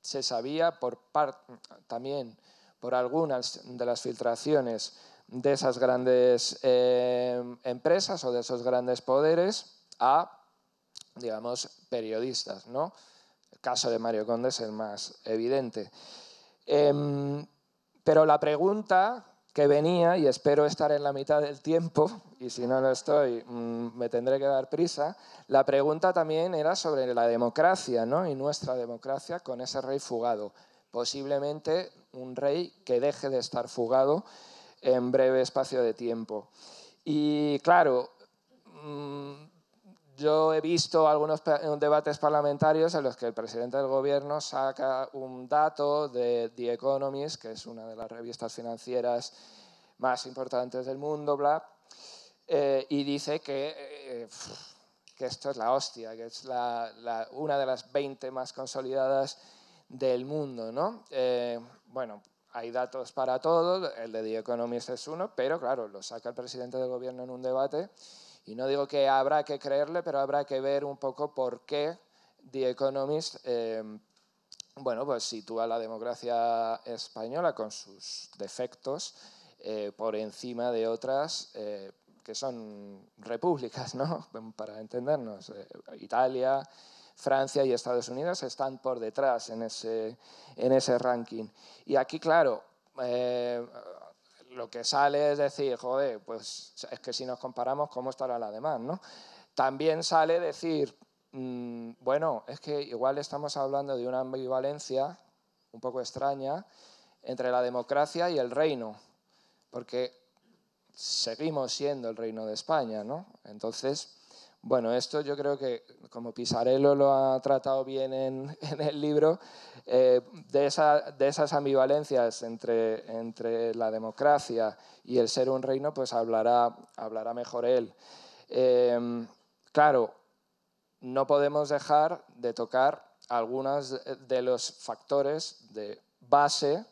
Speaker 4: se sabía por también por algunas de las filtraciones de esas grandes eh, empresas o de esos grandes poderes a, digamos, periodistas. ¿no? El caso de Mario Conde es el más evidente. Em, pero la pregunta que venía, y espero estar en la mitad del tiempo, y si no lo estoy, mm, me tendré que dar prisa. La pregunta también era sobre la democracia ¿no? y nuestra democracia con ese rey fugado. Posiblemente un rey que deje de estar fugado en breve espacio de tiempo. Y claro, mm, yo he visto algunos debates parlamentarios en los que el presidente del gobierno saca un dato de The Economist, que es una de las revistas financieras más importantes del mundo, bla, eh, y dice que, eh, que esto es la hostia, que es la, una de las 20 más consolidadas del mundo. ¿no? Eh, bueno, hay datos para todo, el de The Economist es uno, pero claro, lo saca el presidente del gobierno en un debate. Y no digo que habrá que creerle, pero habrá que ver un poco por qué The Economist bueno, pues sitúa la democracia española con sus defectos por encima de otras eh, que son repúblicas, ¿no? para entendernos. Eh, Italia, Francia y Estados Unidos están por detrás en ese, en ese ranking. Y aquí, claro, eh, lo que sale es decir, joder, pues es que si nos comparamos, ¿cómo estará la demás? ¿no? También sale decir, mm, bueno, es que igual estamos hablando de una ambivalencia un poco extraña entre la democracia y el reino, porque seguimos siendo el reino de España, ¿no? Entonces, bueno, esto yo creo que, como Pisarello lo ha tratado bien en, el libro, eh, de, esas ambivalencias entre, la democracia y el ser un reino, pues hablará, mejor él. Em, claro, no podemos dejar de tocar algunos de los factores de base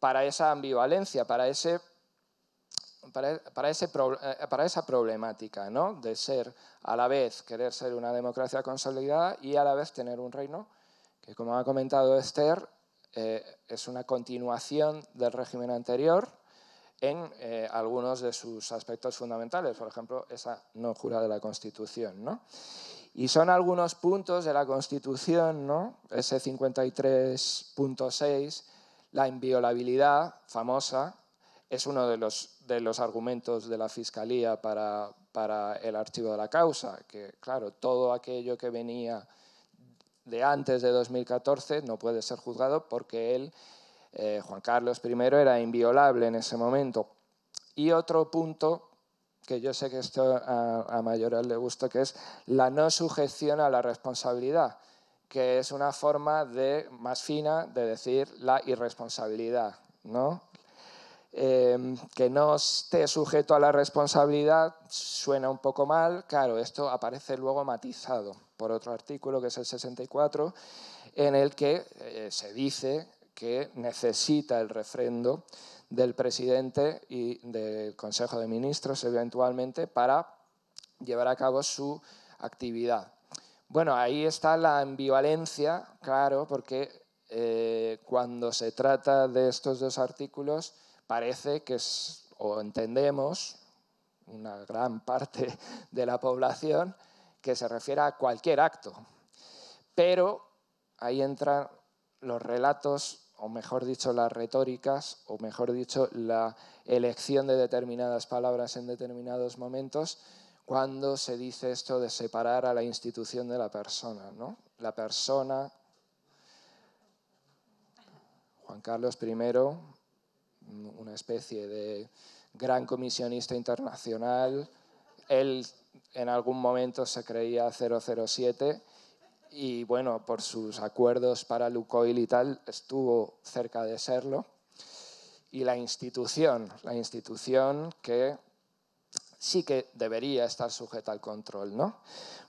Speaker 4: para esa ambivalencia, para ese eh, para, esa problemática ¿no? de ser a la vez, querer ser una democracia consolidada y a la vez tener un reino que, como ha comentado Esther, eh, es una continuación del régimen anterior en eh, algunos de sus aspectos fundamentales, por ejemplo, esa no jura de la Constitución. Y son algunos puntos de la Constitución, ¿no? ese 53.6, la inviolabilidad famosa, es uno de los de los argumentos de la Fiscalía para, el archivo de la causa, que claro, todo aquello que venía de antes de 2014 no puede ser juzgado porque él, eh, Juan Carlos I, era inviolable en ese momento. Y otro punto, que yo sé que esto a, a le gusta, que es la no sujeción a la responsabilidad, que es una forma de, más fina de decir la irresponsabilidad. ¿no? Em, que no esté sujeto a la responsabilidad suena un poco mal, claro, esto aparece luego matizado por otro artículo que es el 64, en el que eh, se dice que necesita el refrendo del presidente y del Consejo de Ministros eventualmente para llevar a cabo su actividad. Bueno, ahí está la ambivalencia, claro, porque eh, cuando se trata de estos dos artículos, parece que es, o entendemos, una gran parte de la población, que se refiere a cualquier acto. Pero ahí entran los relatos, o mejor dicho, las retóricas, o mejor dicho, la elección de determinadas palabras en determinados momentos, cuando se dice esto de separar a la institución de la persona. La persona, Juan Carlos I, una especie de gran comisionista internacional. Él en algún momento se creía 007 y bueno, por sus acuerdos para Lucoil y tal, estuvo cerca de serlo. Y la institución, la institución que sí que debería estar sujeta al control, ¿no?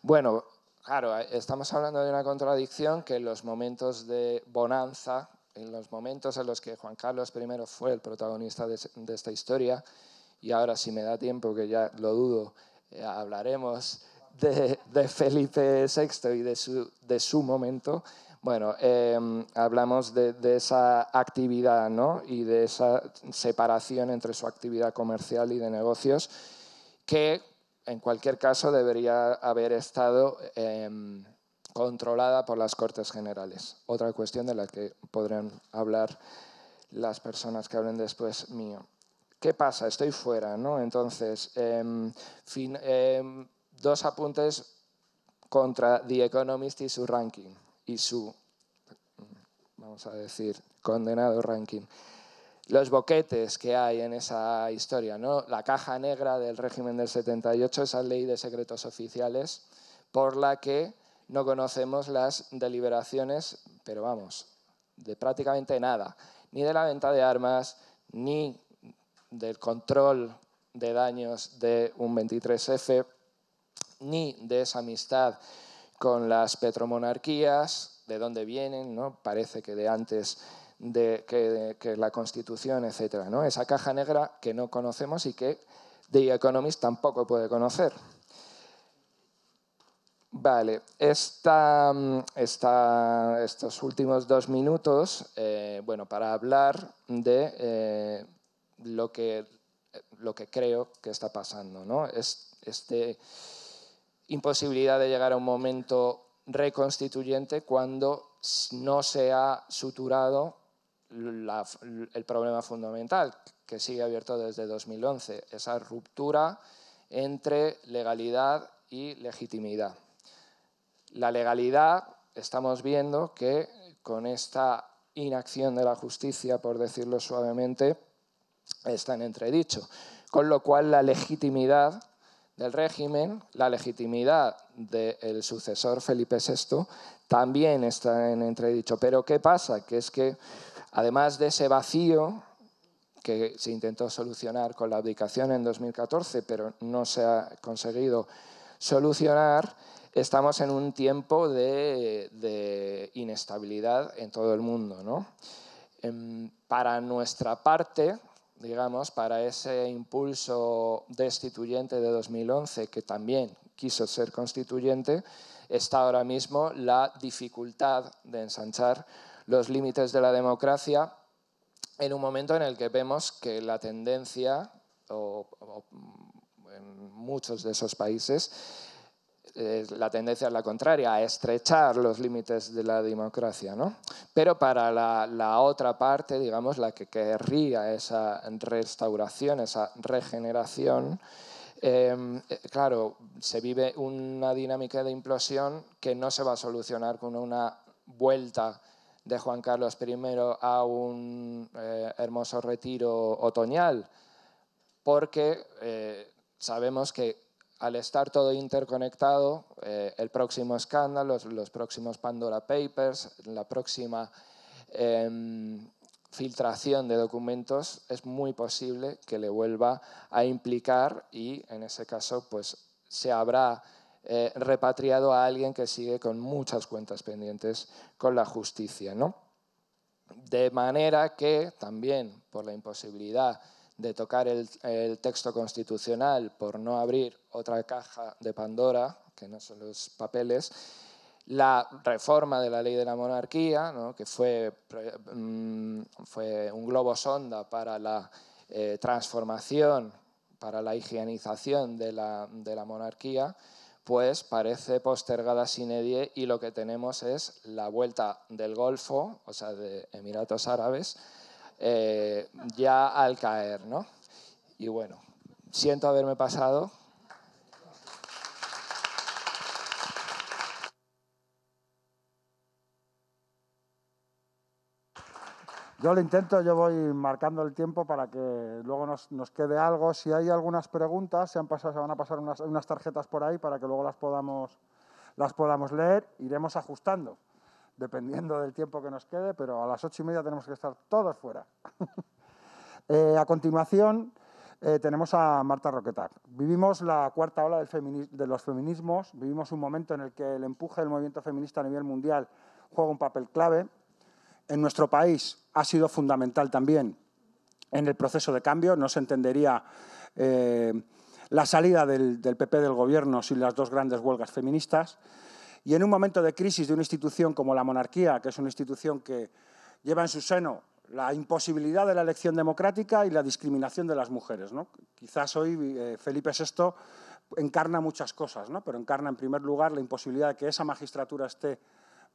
Speaker 4: Bueno, claro, estamos hablando de una contradicción que en los momentos de bonanza en los momentos en los que Juan Carlos I fue el protagonista de, esta historia, y ahora si me da tiempo, que ya lo dudo, eh, hablaremos de, de, Felipe VI y de su, de su momento, bueno, em, hablamos de, esa actividad ¿no? y de esa separación entre su actividad comercial y de negocios, que en cualquier caso debería haber estado... Em, controlada por las Cortes Generales. Otra cuestión de la que podrán hablar las personas que hablen después mío. ¿Qué pasa? Estoy fuera, ¿no? Entonces, em, em, dos apuntes contra The Economist y su ranking, y su, vamos a decir, condenado ranking los boquetes que hay en esa historia, ¿no? La caja negra del régimen del 78, esa ley de secretos oficiales, por la que no conocemos las deliberaciones, pero vamos, de prácticamente nada, ni de la venta de armas, ni del control de daños de un 23F, ni de esa amistad con las petromonarquías, de dónde vienen, ¿no? parece que de antes de que, la Constitución, etc. ¿no? Esa caja negra que no conocemos y que The Economist tampoco puede conocer. Vale, mm, estos últimos dos minutos, eh, bueno, para hablar de eh, lo, que, creo que está pasando, ¿no? Es, esta imposibilidad de llegar a un momento reconstituyente cuando no se ha suturado el problema fundamental que sigue abierto desde 2011, esa ruptura entre legalidad y legitimidad. La legalidad, estamos viendo que con esta inacción de la justicia, por decirlo suavemente, está en entredicho. Con lo cual la legitimidad del régimen, la legitimidad del sucesor Felipe VI también está en entredicho. Pero ¿qué pasa? Que es que además de ese vacío que se intentó solucionar con la abdicación en 2014, pero no se ha conseguido solucionar, estamos en un tiempo de, inestabilidad en todo el mundo. ¿no? Em, para nuestra parte, digamos, para ese impulso destituyente de 2011, que también quiso ser constituyente, está ahora mismo la dificultad de ensanchar los límites de la democracia en un momento en el que vemos que la tendencia, o en muchos de esos países, la tendencia es la contraria, a estrechar los límites de la democracia. Pero para la, otra parte, digamos, la que querría esa restauración, esa regeneración, em, eh, claro, se vive una dinámica de implosión que no se va a solucionar con una vuelta de Juan Carlos I a un eh, hermoso retiro otoñal, porque eh, sabemos que al estar todo interconectado, eh, el próximo escándalo, los, próximos Pandora Papers, la próxima em, filtración de documentos, es muy posible que le vuelva a implicar y en ese caso pues se habrá eh, repatriado a alguien que sigue con muchas cuentas pendientes con la justicia. ¿no? De manera que también por la imposibilidad de tocar el, texto constitucional por no abrir otra caja de Pandora, que no son los papeles, la reforma de la ley de la monarquía, que fue, mm, fue un globo sonda para la eh, transformación, para la higienización de la, de la monarquía, pues parece postergada sin edie y lo que tenemos es la vuelta del Golfo, o sea, de Emiratos Árabes, ya al caer, ¿no? Y bueno, siento haberme pasado.
Speaker 1: Yo lo intento, yo voy marcando el tiempo para que luego nos, quede algo. Si hay algunas preguntas, se, han pasado, van a pasar unas, unas tarjetas por ahí para que luego las podamos, las podamos leer. Iremos ajustando dependiendo del tiempo que nos quede, pero a las ocho y media tenemos que estar todos fuera. Eh, a continuación, eh, tenemos a Marta Roquetar. Vivimos la cuarta ola de los feminismos, vivimos un momento en el que el empuje del movimiento feminista a nivel mundial juega un papel clave. En nuestro país ha sido fundamental también en el proceso de cambio. No se entendería eh, la salida del PP del gobierno sin las dos grandes huelgas feministas. Y en un momento de crisis de una institución como la monarquía, que es una institución que lleva en su seno la imposibilidad de la elección democrática y la discriminación de las mujeres. Quizás hoy eh, Felipe VI encarna muchas cosas, pero encarna en primer lugar la imposibilidad de que esa magistratura esté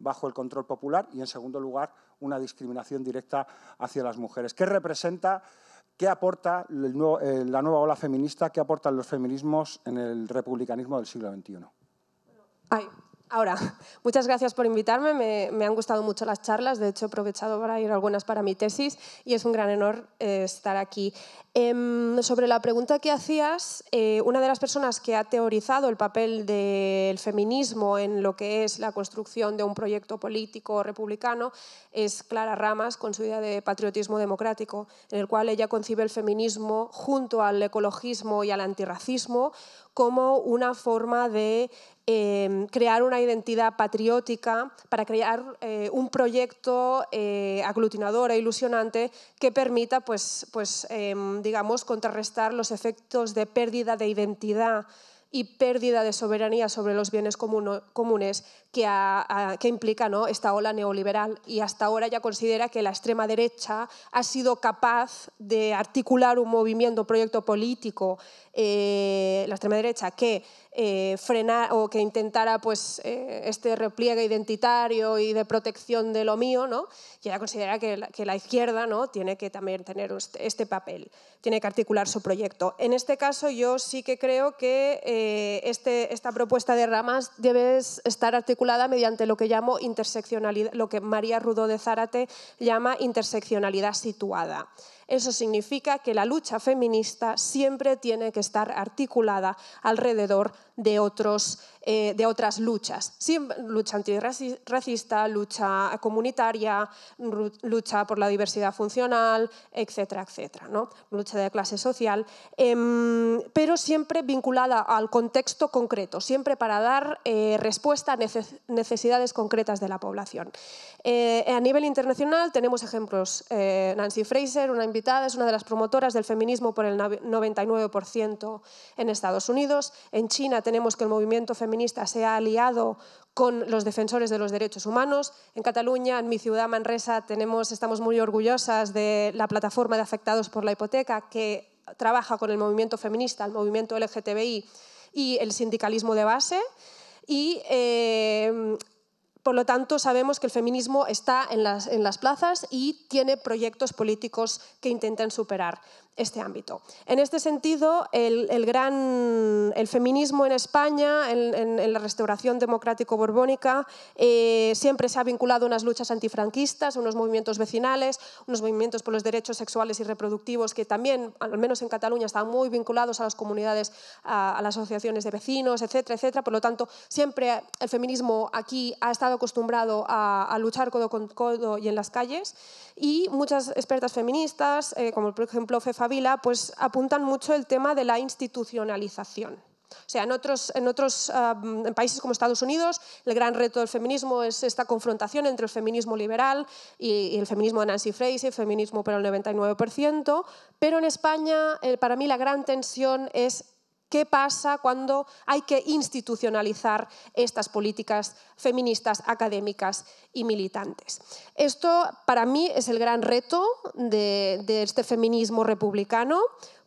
Speaker 1: bajo el control popular y en segundo lugar una discriminación directa hacia las mujeres. ¿Qué representa? ¿Qué aporta eh, la nueva ola feminista? ¿Qué aportan los feminismos en el republicanismo del siglo XXI?
Speaker 5: Ahora, muchas gracias por invitarme, me, han gustado mucho las charlas, de hecho he aprovechado para ir algunas para mi tesis y es un gran honor eh, estar aquí. Em, sobre la pregunta que hacías, eh, una de las personas que ha teorizado el papel del feminismo en lo que es la construcción de un proyecto político republicano es Clara Ramas con su idea de patriotismo democrático, en el cual ella concibe el feminismo junto al ecologismo y al antirracismo como una forma de em, crear una identidad patriótica, para crear eh, un proyecto eh, aglutinador e ilusionante que permita pues, pues, em, digamos, contrarrestar los efectos de pérdida de identidad y pérdida de soberanía sobre los bienes comunes que, a, implica ¿no? esta ola neoliberal y hasta ahora ya considera que la extrema derecha ha sido capaz de articular un movimiento, un proyecto político, eh, la extrema derecha, que eh, o que intentara pues, eh, este repliegue identitario y de protección de lo mío, ¿no? y ella considera que la, que la izquierda ¿no? tiene que también tener este, este papel, tiene que articular su proyecto. En este caso yo sí que creo que eh, este, esta propuesta de ramas debe estar articulada mediante lo que llamo interseccionalidad, lo que María Rudó de Zárate llama interseccionalidad situada. Eso significa que la lucha feminista siempre tiene que estar articulada alrededor de, otros, eh, de otras luchas. lucha antirracista, lucha comunitaria, lucha por la diversidad funcional, etcétera, etcétera. ¿no? Lucha de clase social, em, pero siempre vinculada al contexto concreto, siempre para dar eh, respuesta a necesidades concretas de la población. Eh, a nivel internacional tenemos ejemplos. Nancy Fraser, una es una de las promotoras del feminismo por el 99% en Estados Unidos. En China tenemos que el movimiento feminista se ha aliado con los defensores de los derechos humanos. En Cataluña, en mi ciudad Manresa, tenemos, estamos muy orgullosas de la plataforma de afectados por la hipoteca que trabaja con el movimiento feminista, el movimiento LGTBI y el sindicalismo de base. Y eh, por lo tanto, sabemos que el feminismo está en las, plazas y tiene proyectos políticos que intentan superar este ámbito. En este sentido, el, el gran, el feminismo en España, en, la restauración democrático-borbónica, eh, siempre se ha vinculado a unas luchas antifranquistas, a unos movimientos vecinales, unos movimientos por los derechos sexuales y reproductivos que también, al menos en Cataluña, están muy vinculados a las comunidades, a, las asociaciones de vecinos, etcétera, etcétera. Por lo tanto, siempre el feminismo aquí ha estado acostumbrado a, luchar codo con codo y en las calles y muchas expertas feministas, eh, como por ejemplo Fefa Favila, pues apuntan mucho el tema de la institucionalización. O sea, en otros, en otros ah, países como Estados Unidos, el gran reto del feminismo es esta confrontación entre el feminismo liberal y, el feminismo de Nancy Fraser, feminismo para el 99%, pero en España, eh, para mí, la gran tensión es qué pasa cuando hay que institucionalizar estas políticas feministas, académicas y militantes. Esto para mí es el gran reto de, este feminismo republicano,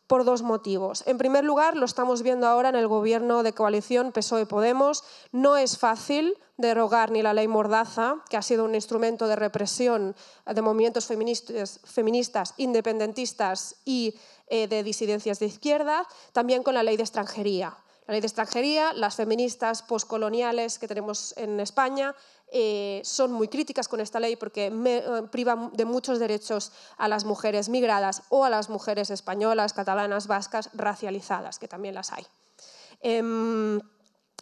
Speaker 5: por dos motivos. En primer lugar, lo estamos viendo ahora en el gobierno de coalición PSOE-Podemos. No es fácil derogar ni la ley Mordaza, que ha sido un instrumento de represión de movimientos feministas, independentistas y eh, de disidencias de izquierda, también con la ley de extranjería. La ley de extranjería, las feministas poscoloniales que tenemos en España eh, son muy críticas con esta ley porque me, eh, privan de muchos derechos a las mujeres migradas o a las mujeres españolas, catalanas, vascas, racializadas, que también las hay. Em,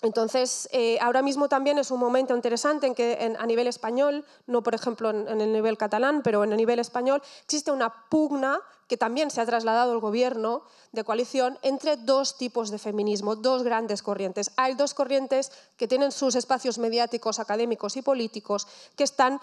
Speaker 5: entonces, eh, ahora mismo también es un momento interesante en que a nivel español, no por ejemplo en, el nivel catalán, pero en el nivel español, existe una pugna que también se ha trasladado el gobierno de coalición entre dos tipos de feminismo, dos grandes corrientes. Hay dos corrientes que tienen sus espacios mediáticos, académicos y políticos que están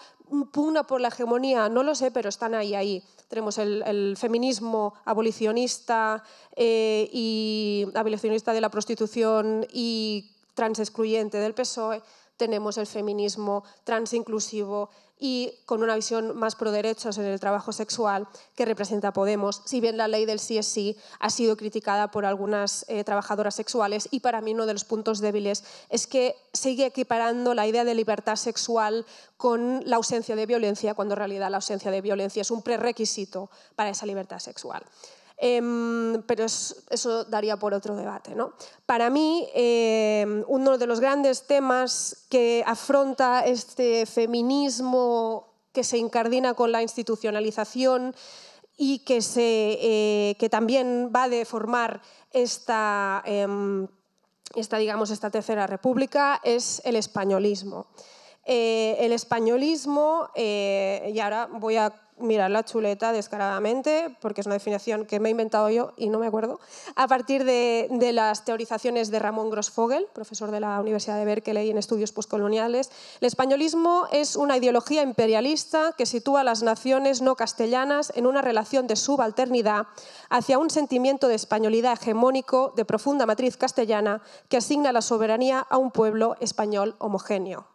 Speaker 5: pugna por la hegemonía, no lo sé, pero están ahí, ahí. Tenemos el, feminismo abolicionista eh, y abolicionista de la prostitución y trans excluyente del PSOE, tenemos el feminismo transinclusivo y con una visión más pro derechos en el trabajo sexual que representa Podemos, si bien la ley del CSI ha sido criticada por algunas eh, trabajadoras sexuales y para mí uno de los puntos débiles es que sigue equiparando la idea de libertad sexual con la ausencia de violencia cuando en realidad la ausencia de violencia es un prerequisito para esa libertad sexual. Em, pero eso daría por otro debate. ¿no? Para mí, em, uno de los grandes temas que afronta este feminismo que se incardina con la institucionalización y que, se, eh, que también va a deformar esta, em, esta, digamos, esta tercera república es el españolismo. Eh, el españolismo, eh, y ahora voy a mirar la chuleta descaradamente, porque es una definición que me he inventado yo y no me acuerdo, a partir de, las teorizaciones de Ramón Grossfogel, profesor de la Universidad de Berkeley en estudios postcoloniales. El españolismo es una ideología imperialista que sitúa a las naciones no castellanas en una relación de subalternidad hacia un sentimiento de españolidad hegemónico de profunda matriz castellana que asigna la soberanía a un pueblo español homogéneo.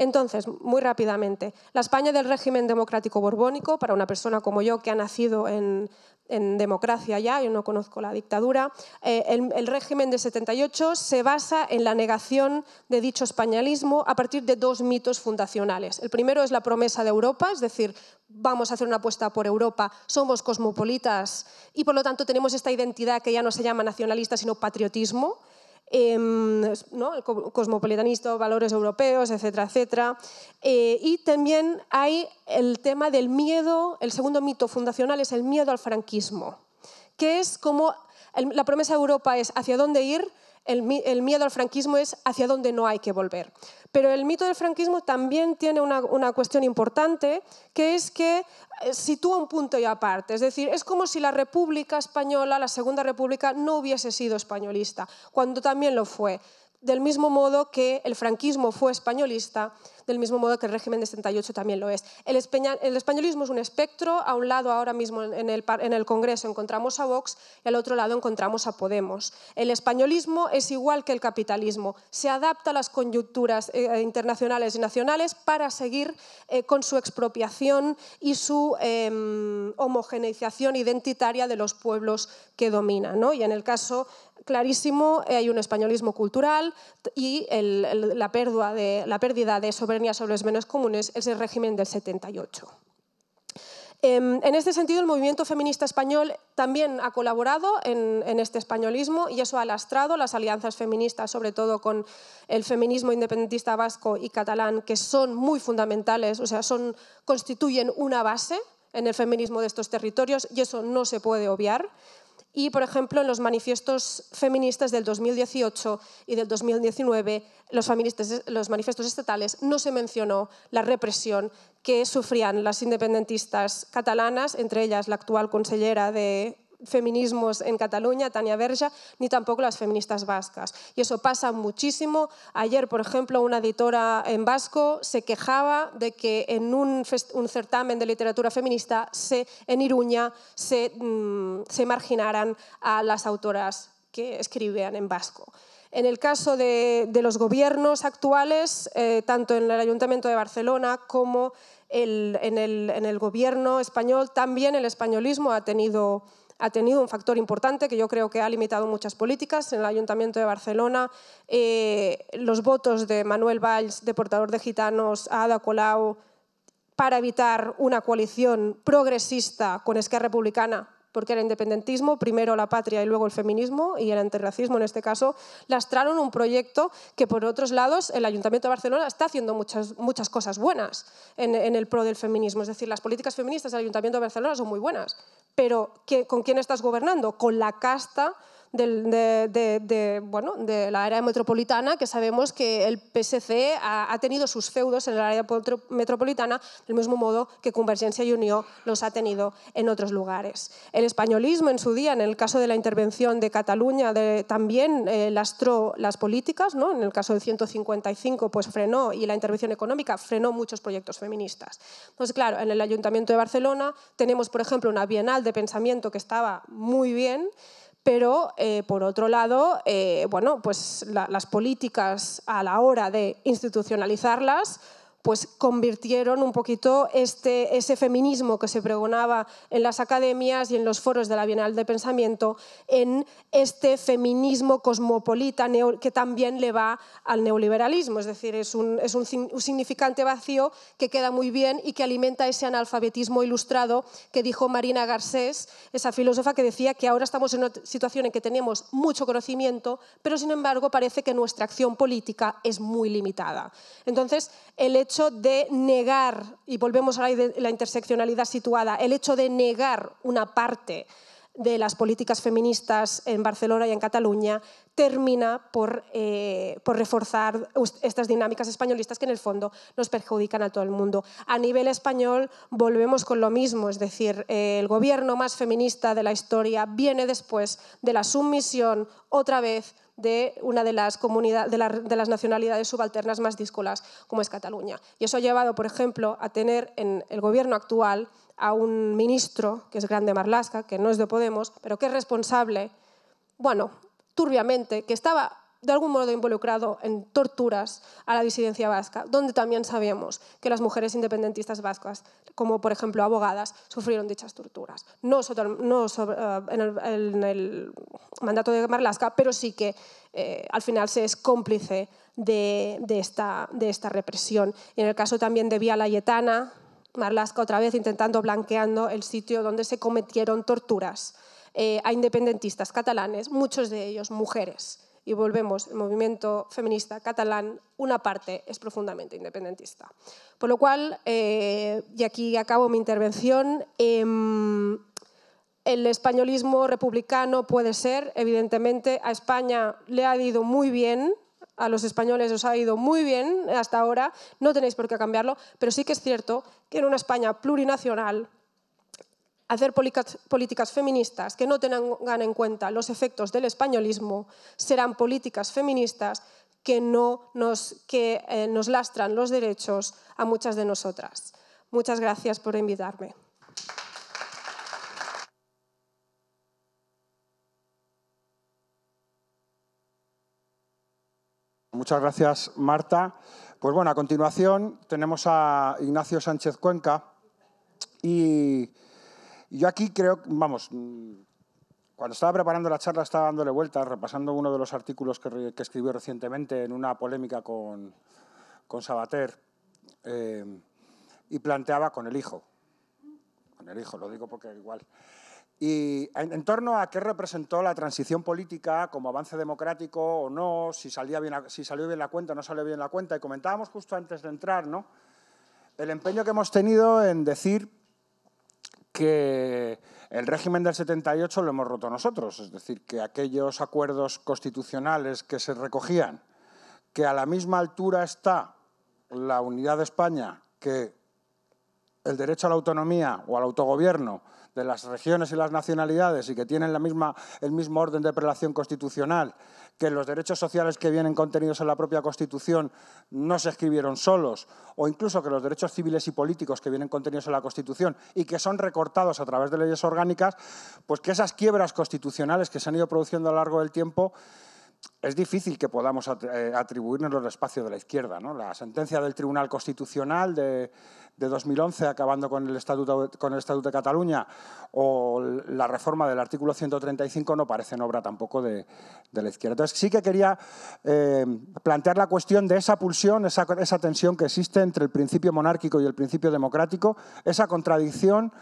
Speaker 5: Entonces, muy rápidamente, la España del régimen democrático borbónico, para una persona como yo que ha nacido en, democracia ya, yo no conozco la dictadura, eh, el, el, régimen de 78 se basa en la negación de dicho españolismo a partir de dos mitos fundacionales. El primero es la promesa de Europa, es decir, vamos a hacer una apuesta por Europa, somos cosmopolitas y por lo tanto tenemos esta identidad que ya no se llama nacionalista sino patriotismo. Em, el cosmopolitanismo, valores europeos, etcétera, etcétera. Eh, y también hay el tema del miedo, el segundo mito fundacional es el miedo al franquismo, que es como la promesa de Europa es hacia dónde ir, el, miedo al franquismo es hacia dónde no hay que volver. Pero el mito del franquismo también tiene una, cuestión importante, que es que eh, sitúa un punto y aparte. Es decir, es como si la República Española, la Segunda República, no hubiese sido españolista, cuando también lo fue. Del mismo modo que el franquismo fue españolista, del mismo modo que el régimen de 78 también lo es. El, españolismo es un espectro, a un lado ahora mismo en el, en el Congreso encontramos a Vox y al otro lado encontramos a Podemos. El españolismo es igual que el capitalismo, se adapta a las coyunturas eh, internacionales y nacionales para seguir eh, con su expropiación y su em, homogeneización identitaria de los pueblos que domina. ¿no? Y en el caso clarísimo eh, hay un españolismo cultural y la, de, la pérdida de soberanía sobre los menos comunes es el régimen del 78. Em, en este sentido, el movimiento feminista español también ha colaborado en, este españolismo y eso ha lastrado las alianzas feministas, sobre todo con el feminismo independentista vasco y catalán, que son muy fundamentales, o sea, son, constituyen una base en el feminismo de estos territorios y eso no se puede obviar. Y, por ejemplo, en los manifiestos feministas del 2018 y del 2019, los, los manifiestos estatales, no se mencionó la represión que sufrían las independentistas catalanas, entre ellas la actual consellera de feminismos en Cataluña, Tania Berja, ni tampoco las feministas vascas. Y eso pasa muchísimo. Ayer, por ejemplo, una editora en vasco se quejaba de que en un, certamen de literatura feminista en Iruña mm, se, marginaran a las autoras que escribían en vasco. En el caso de, los gobiernos actuales, eh, tanto en el Ayuntamiento de Barcelona como en, el, gobierno español, también el españolismo ha tenido ha tenido un factor importante que yo creo que ha limitado muchas políticas. En el Ayuntamiento de Barcelona, eh, los votos de Manuel Valls, de portador de gitanos, a Ada Colau, para evitar una coalición progresista con Esquerra Republicana porque el independentismo, primero la patria y luego el feminismo, y el antirracismo en este caso, lastraron un proyecto que, por otros lados, el Ayuntamiento de Barcelona está haciendo muchas, muchas cosas buenas en, en el pro del feminismo. Es decir, las políticas feministas del Ayuntamiento de Barcelona son muy buenas, pero ¿con quién estás gobernando? Con la casta de, bueno, de la área metropolitana, que sabemos que el PSC ha, tenido sus feudos en el área metropolitana, del mismo modo que Convergencia y Unión los ha tenido en otros lugares. El españolismo en su día, en el caso de la intervención de Cataluña, también eh, lastró las políticas, ¿no? en el caso del 155 pues frenó y la intervención económica frenó muchos proyectos feministas. Entonces, claro, en el Ayuntamiento de Barcelona tenemos, por ejemplo, una Bienal de Pensamiento que estaba muy bien, pero, eh, por otro lado, eh, bueno, pues las políticas a la hora de institucionalizarlas pues convirtieron un poquito este, ese feminismo que se pregonaba en las academias y en los foros de la Bienal de Pensamiento en este feminismo cosmopolita que también le va al neoliberalismo, es decir, es un, significante vacío que queda muy bien y que alimenta ese analfabetismo ilustrado que dijo Marina Garcés, esa filósofa que decía que ahora estamos en una situación en que tenemos mucho conocimiento, pero sin embargo parece que nuestra acción política es muy limitada. Entonces, el hecho hecho de negar, y volvemos a la, interseccionalidad situada, el hecho de negar una parte de las políticas feministas en Barcelona y en Cataluña termina por, eh, reforzar estas dinámicas españolistas que en el fondo nos perjudican a todo el mundo. A nivel español volvemos con lo mismo, es decir, el gobierno más feminista de la historia viene después de la sumisión otra vez de una de las, comunidades, de, las nacionalidades subalternas más díscolas, como es Cataluña. Y eso ha llevado, por ejemplo, a tener en el gobierno actual a un ministro, que es Grande Marlasca que no es de Podemos, pero que es responsable, bueno, turbiamente, que estaba de algún modo involucrado en torturas a la disidencia vasca, donde también sabemos que las mujeres independentistas vascas, como por ejemplo abogadas, sufrieron dichas torturas. No, no eh, en, el, mandato de Marlaska, pero sí que eh, al final se es cómplice de, esta, de esta represión. Y en el caso también de Vía Layetana, Marlaska otra vez intentando blanqueando el sitio donde se cometieron torturas eh, a independentistas catalanes, muchos de ellos mujeres y volvemos, el movimiento feminista catalán, una parte es profundamente independentista. Por lo cual, eh, y aquí acabo mi intervención, em, el españolismo republicano puede ser, evidentemente, a España le ha ido muy bien, a los españoles os ha ido muy bien hasta ahora, no tenéis por qué cambiarlo, pero sí que es cierto que en una España plurinacional hacer políticas feministas que no tengan en cuenta los efectos del españolismo serán políticas feministas que, no nos, que eh, nos lastran los derechos a muchas de nosotras. Muchas gracias por invitarme.
Speaker 1: Muchas gracias, Marta. Pues bueno, a continuación tenemos a Ignacio Sánchez Cuenca y y yo aquí creo, vamos, mm, cuando estaba preparando la charla estaba dándole vueltas, repasando uno de los artículos que, escribió recientemente en una polémica con, Sabater, eh, y planteaba con el hijo. Con el hijo, lo digo porque igual. Y en, torno a qué representó la transición política como avance democrático o no, si, salía bien, si salió bien la cuenta o no salió bien la cuenta. Y comentábamos justo antes de entrar, ¿no? El empeño que hemos tenido en decir que el régimen del 78 lo hemos roto nosotros, es decir, que aquellos acuerdos constitucionales que se recogían, que a la misma altura está la unidad de España que el derecho a la autonomía o al autogobierno, de las regiones y las nacionalidades y que tienen la misma, el mismo orden de prelación constitucional, que los derechos sociales que vienen contenidos en la propia Constitución no se escribieron solos, o incluso que los derechos civiles y políticos que vienen contenidos en la Constitución y que son recortados a través de leyes orgánicas, pues que esas quiebras constitucionales que se han ido produciendo a lo largo del tiempo es difícil que podamos eh, atribuirnos el espacio de la izquierda. ¿no? La sentencia del Tribunal Constitucional de, 2011 acabando con el, Estatuto, de Cataluña o la reforma del artículo 135 no parecen obra tampoco de, la izquierda. Entonces sí que quería eh, plantear la cuestión de esa pulsión, esa tensión que existe entre el principio monárquico y el principio democrático, esa contradicción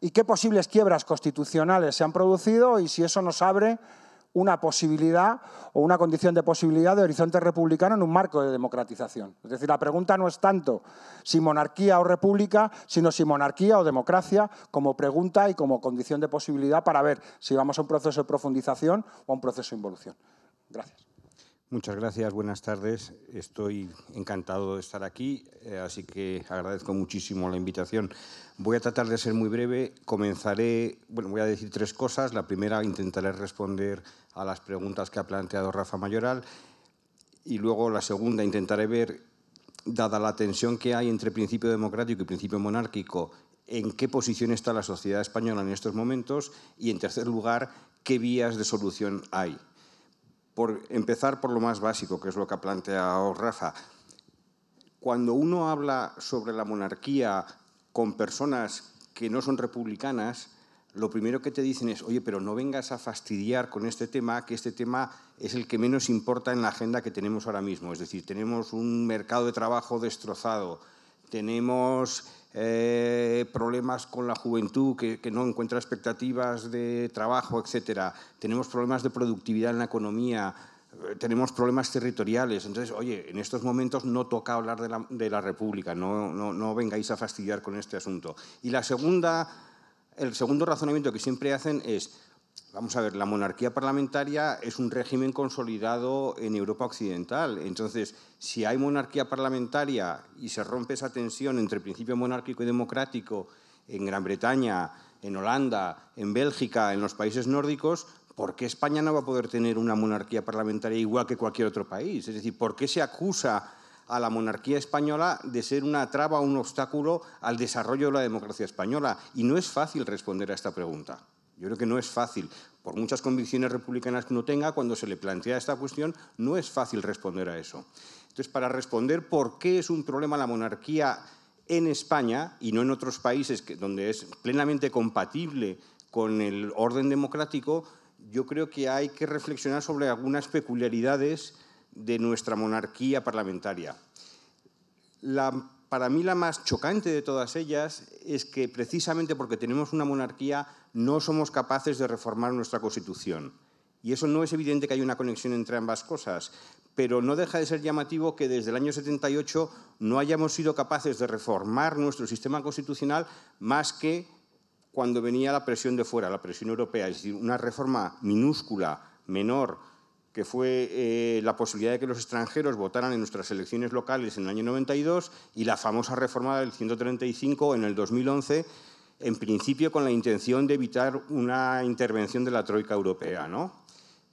Speaker 1: y qué posibles quiebras constitucionales se han producido y si eso nos abre una posibilidad o una condición de posibilidad de horizonte republicano en un marco de democratización. Es decir, la pregunta no es tanto si monarquía o república, sino si monarquía o democracia como pregunta y como condición de posibilidad para ver si vamos a un proceso de profundización o a un proceso de involución. Gracias.
Speaker 6: Muchas gracias, buenas tardes. Estoy encantado de estar aquí, eh, así que agradezco muchísimo la invitación. Voy a tratar de ser muy breve. Comenzaré, bueno, voy a decir tres cosas. La primera, intentaré responder a las preguntas que ha planteado Rafa Mayoral. Y luego la segunda, intentaré ver, dada la tensión que hay entre principio democrático y principio monárquico, en qué posición está la sociedad española en estos momentos. Y en tercer lugar, qué vías de solución hay por empezar por lo más básico, que es lo que ha planteado Rafa. Cuando uno habla sobre la monarquía con personas que no son republicanas, lo primero que te dicen es, oye, pero no vengas a fastidiar con este tema, que este tema es el que menos importa en la agenda que tenemos ahora mismo. Es decir, tenemos un mercado de trabajo destrozado, tenemos eh, problemas con la juventud que, no encuentra expectativas de trabajo, etcétera. Tenemos problemas de productividad en la economía, eh, tenemos problemas territoriales. Entonces, oye, en estos momentos no toca hablar de la, de la República, no, no, no, vengáis a fastidiar con este asunto. Y la segunda, el segundo razonamiento que siempre hacen es Vamos a ver, la monarquía parlamentaria es un régimen consolidado en Europa Occidental. Entonces, si hay monarquía parlamentaria y se rompe esa tensión entre principio monárquico y democrático en Gran Bretaña, en Holanda, en Bélgica, en los países nórdicos, ¿por qué España no va a poder tener una monarquía parlamentaria igual que cualquier otro país? Es decir, ¿por qué se acusa a la monarquía española de ser una traba, un obstáculo al desarrollo de la democracia española? Y no es fácil responder a esta pregunta. Yo creo que no es fácil. Por muchas convicciones republicanas que uno tenga, cuando se le plantea esta cuestión, no es fácil responder a eso. Entonces, para responder por qué es un problema la monarquía en España y no en otros países donde es plenamente compatible con el orden democrático, yo creo que hay que reflexionar sobre algunas peculiaridades de nuestra monarquía parlamentaria. para mí la más chocante de todas ellas es que precisamente porque tenemos una monarquía no somos capaces de reformar nuestra Constitución. Y eso no es evidente que haya una conexión entre ambas cosas, pero no deja de ser llamativo que desde el año 78 no hayamos sido capaces de reformar nuestro sistema constitucional más que cuando venía la presión de fuera, la presión europea, es decir, una reforma minúscula, menor, que fue eh, la posibilidad de que los extranjeros votaran en nuestras elecciones locales en el año 92 y la famosa reforma del 135 en el 2011, en principio con la intención de evitar una intervención de la Troika europea. ¿no?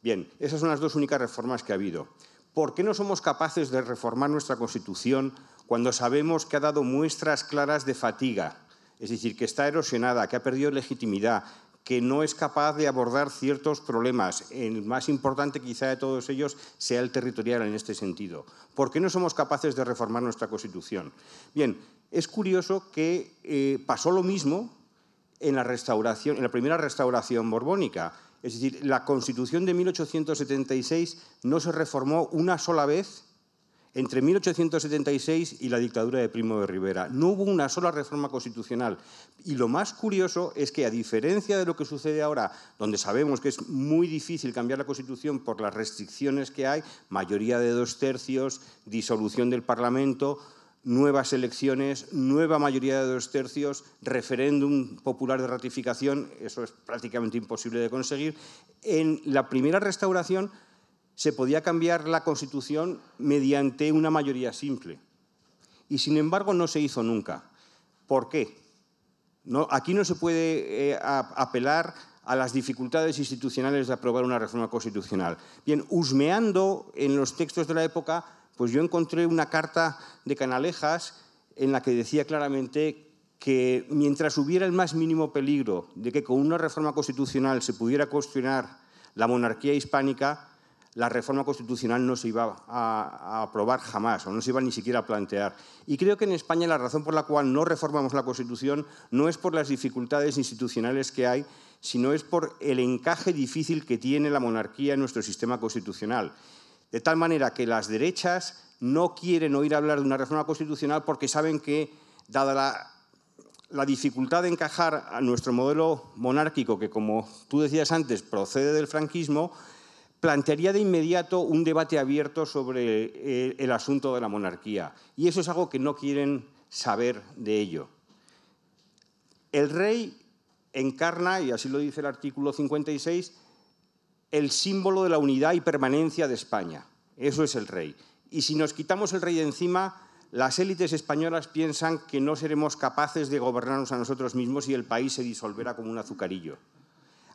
Speaker 6: Bien, esas son las dos únicas reformas que ha habido. ¿Por qué no somos capaces de reformar nuestra Constitución cuando sabemos que ha dado muestras claras de fatiga? Es decir, que está erosionada, que ha perdido legitimidad, que no es capaz de abordar ciertos problemas. El más importante quizá de todos ellos sea el territorial en este sentido. ¿Por qué no somos capaces de reformar nuestra Constitución? Bien, es curioso que eh, pasó lo mismo en la, en la primera restauración borbónica. Es decir, la Constitución de 1876 no se reformó una sola vez entre 1876 y la dictadura de Primo de Rivera. No hubo una sola reforma constitucional. Y lo más curioso es que, a diferencia de lo que sucede ahora, donde sabemos que es muy difícil cambiar la Constitución por las restricciones que hay, mayoría de dos tercios, disolución del Parlamento, nuevas elecciones, nueva mayoría de dos tercios, referéndum popular de ratificación, eso es prácticamente imposible de conseguir. En la primera restauración se podía cambiar la Constitución mediante una mayoría simple. Y sin embargo no se hizo nunca. ¿Por qué? aquí no se puede eh, apelar a las dificultades institucionales de aprobar una reforma constitucional. Bien, husmeando en los textos de la época, pues yo encontré una carta de Canalejas en la que decía claramente que mientras hubiera el más mínimo peligro de que con una reforma constitucional se pudiera cuestionar la monarquía hispánica, la reforma constitucional no se iba a, aprobar jamás o no se iba ni siquiera a plantear. Y creo que en España la razón por la cual no reformamos la Constitución no es por las dificultades institucionales que hay, sino es por el encaje difícil que tiene la monarquía en nuestro sistema constitucional. De tal manera que las derechas no quieren oír hablar de una reforma constitucional porque saben que, dada la, dificultad de encajar a nuestro modelo monárquico, que como tú decías antes procede del franquismo, plantearía de inmediato un debate abierto sobre el, el, asunto de la monarquía. Y eso es algo que no quieren saber de ello. El rey encarna, y así lo dice el artículo 56, el símbolo de la unidad y permanencia de España. Eso es el rey. Y si nos quitamos el rey de encima, las élites españolas piensan que no seremos capaces de gobernarnos a nosotros mismos y el país se disolverá como un azucarillo.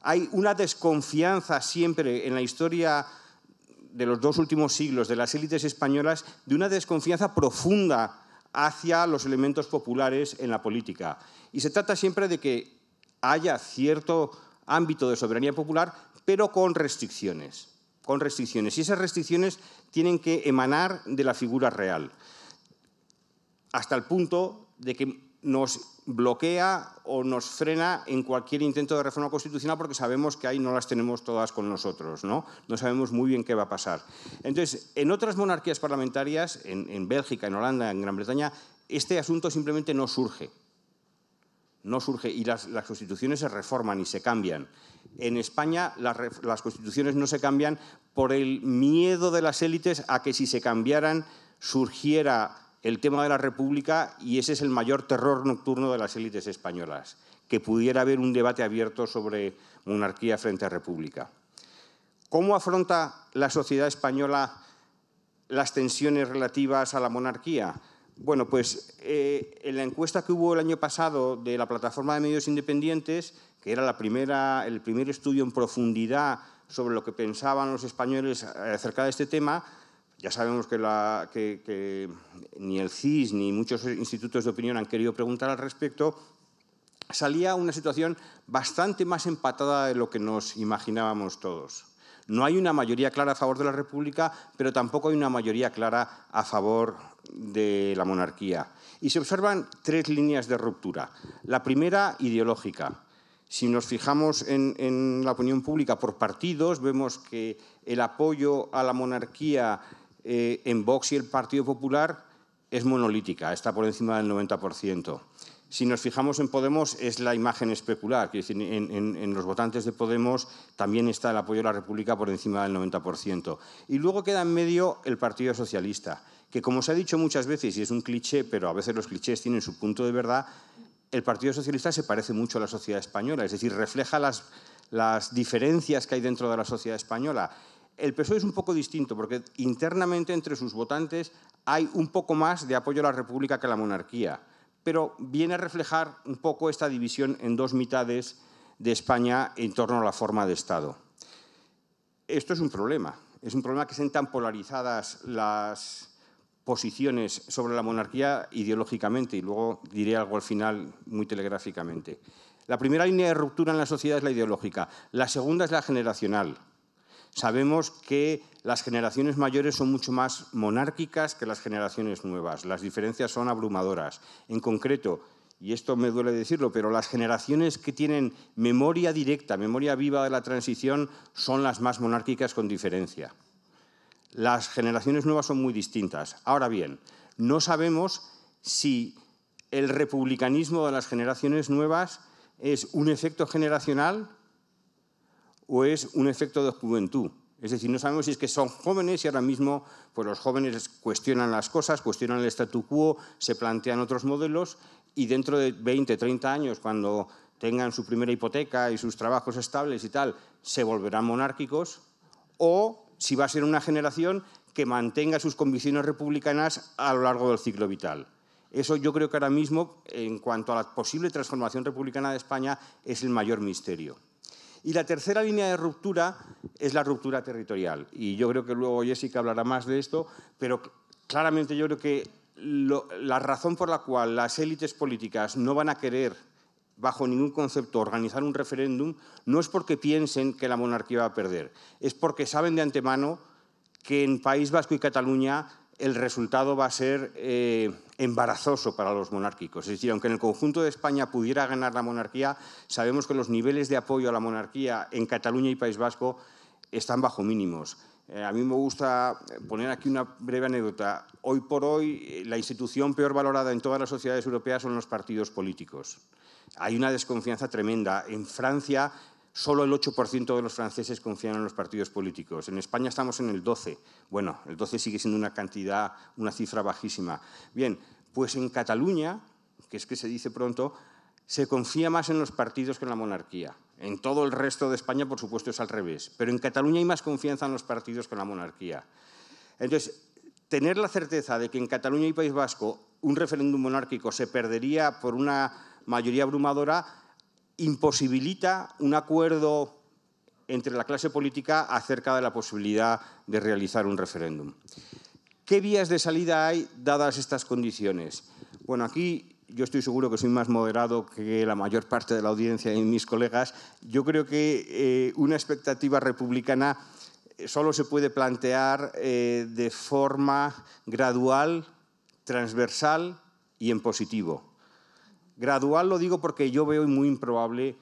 Speaker 6: Hay una desconfianza siempre en la historia de los dos últimos siglos de las élites españolas, de una desconfianza profunda hacia los elementos populares en la política. Y se trata siempre de que haya cierto ámbito de soberanía popular, pero con restricciones. Con restricciones. Y esas restricciones tienen que emanar de la figura real, hasta el punto de que nos bloquea o nos frena en cualquier intento de reforma constitucional porque sabemos que ahí no las tenemos todas con nosotros, ¿no? No sabemos muy bien qué va a pasar. Entonces, en otras monarquías parlamentarias, en, en Bélgica, en Holanda, en Gran Bretaña, este asunto simplemente no surge no surge y las, constituciones se reforman y se cambian. En España las, constituciones no se cambian por el miedo de las élites a que si se cambiaran surgiera el tema de la República y ese es el mayor terror nocturno de las élites españolas, que pudiera haber un debate abierto sobre monarquía frente a República. ¿Cómo afronta la sociedad española las tensiones relativas a la monarquía? Bueno, pues eh, en la encuesta que hubo el año pasado de la plataforma de medios independientes, que era la primera, el primer estudio en profundidad sobre lo que pensaban los españoles eh, acerca de este tema, ya sabemos que, que ni el CIS ni muchos institutos de opinión han querido preguntar al respecto, salía una situación bastante más empatada de lo que nos imaginábamos todos. No hay una mayoría clara a favor de la República, pero tampoco hay una mayoría clara a favor de la monarquía. Y se observan tres líneas de ruptura. La primera, ideológica. Si nos fijamos en, la opinión pública por partidos, vemos que el apoyo a la monarquía eh, en Vox y el Partido Popular es monolítica, está por encima del 90%. Si nos fijamos en Podemos, es la imagen especular. es decir, en, los votantes de Podemos también está el apoyo a la República por encima del 90%. Y luego queda en medio el Partido Socialista, que como se ha dicho muchas veces, y es un cliché, pero a veces los clichés tienen su punto de verdad, el Partido Socialista se parece mucho a la sociedad española, es decir, refleja las, las diferencias que hay dentro de la sociedad española. El PSOE es un poco distinto porque internamente entre sus votantes hay un poco más de apoyo a la República que a la monarquía, pero viene a reflejar un poco esta división en dos mitades de España en torno a la forma de Estado. Esto es un problema, es un problema que sean tan polarizadas las, posiciones sobre la monarquía ideológicamente y luego diré algo al final muy telegráficamente. La primera línea de ruptura en la sociedad es la ideológica, la segunda es la generacional. Sabemos que las generaciones mayores son mucho más monárquicas que las generaciones nuevas, las diferencias son abrumadoras. En concreto, y esto me duele decirlo, pero las generaciones que tienen memoria directa, memoria viva de la transición, son las más monárquicas con diferencia. Las generaciones nuevas son muy distintas. Ahora bien, no sabemos si el republicanismo de las generaciones nuevas es un efecto generacional o es un efecto de juventud. Es decir, no sabemos si es que son jóvenes y ahora mismo pues, los jóvenes cuestionan las cosas, cuestionan el statu quo, se plantean otros modelos y dentro de 20, 30 años, cuando tengan su primera hipoteca y sus trabajos estables y tal, se volverán monárquicos o si va a ser una generación que mantenga sus convicciones republicanas a lo largo del ciclo vital. Eso yo creo que ahora mismo, en cuanto a la posible transformación republicana de España, es el mayor misterio. Y la tercera línea de ruptura es la ruptura territorial. Y yo creo que luego Jessica hablará más de esto, pero claramente yo creo que la razón por la cual las élites políticas no van a querer bajo ningún concepto organizar un referéndum no es porque piensen que la monarquía va a perder, es porque saben de antemano que en País Vasco y Cataluña el resultado va a ser eh, embarazoso para los monárquicos. Es decir, aunque en el conjunto de España pudiera ganar la monarquía, sabemos que los niveles de apoyo a la monarquía en Cataluña y País Vasco están bajo mínimos. Eh, a mí me gusta poner aquí una breve anécdota. Hoy por hoy, eh, la institución peor valorada en todas las sociedades europeas son los partidos políticos hay una desconfianza tremenda. En Francia solo el 8% de los franceses confían en los partidos políticos. En España estamos en el 12. Bueno, el 12 sigue siendo una cantidad, una cifra bajísima. Bien, pues en Cataluña, que es que se dice pronto, se confía más en los partidos que en la monarquía. En todo el resto de España, por supuesto, es al revés. Pero en Cataluña hay más confianza en los partidos que en la monarquía. Entonces, tener la certeza de que en Cataluña y País Vasco un referéndum monárquico se perdería por una mayoría abrumadora, imposibilita un acuerdo entre la clase política acerca de la posibilidad de realizar un referéndum. ¿Qué vías de salida hay dadas estas condiciones? Bueno, aquí yo estoy seguro que soy más moderado que la mayor parte de la audiencia y mis colegas. Yo creo que eh, una expectativa republicana eh, solo se puede plantear eh, de forma gradual, transversal y en positivo. Gradual lo digo porque yo veo muy improbable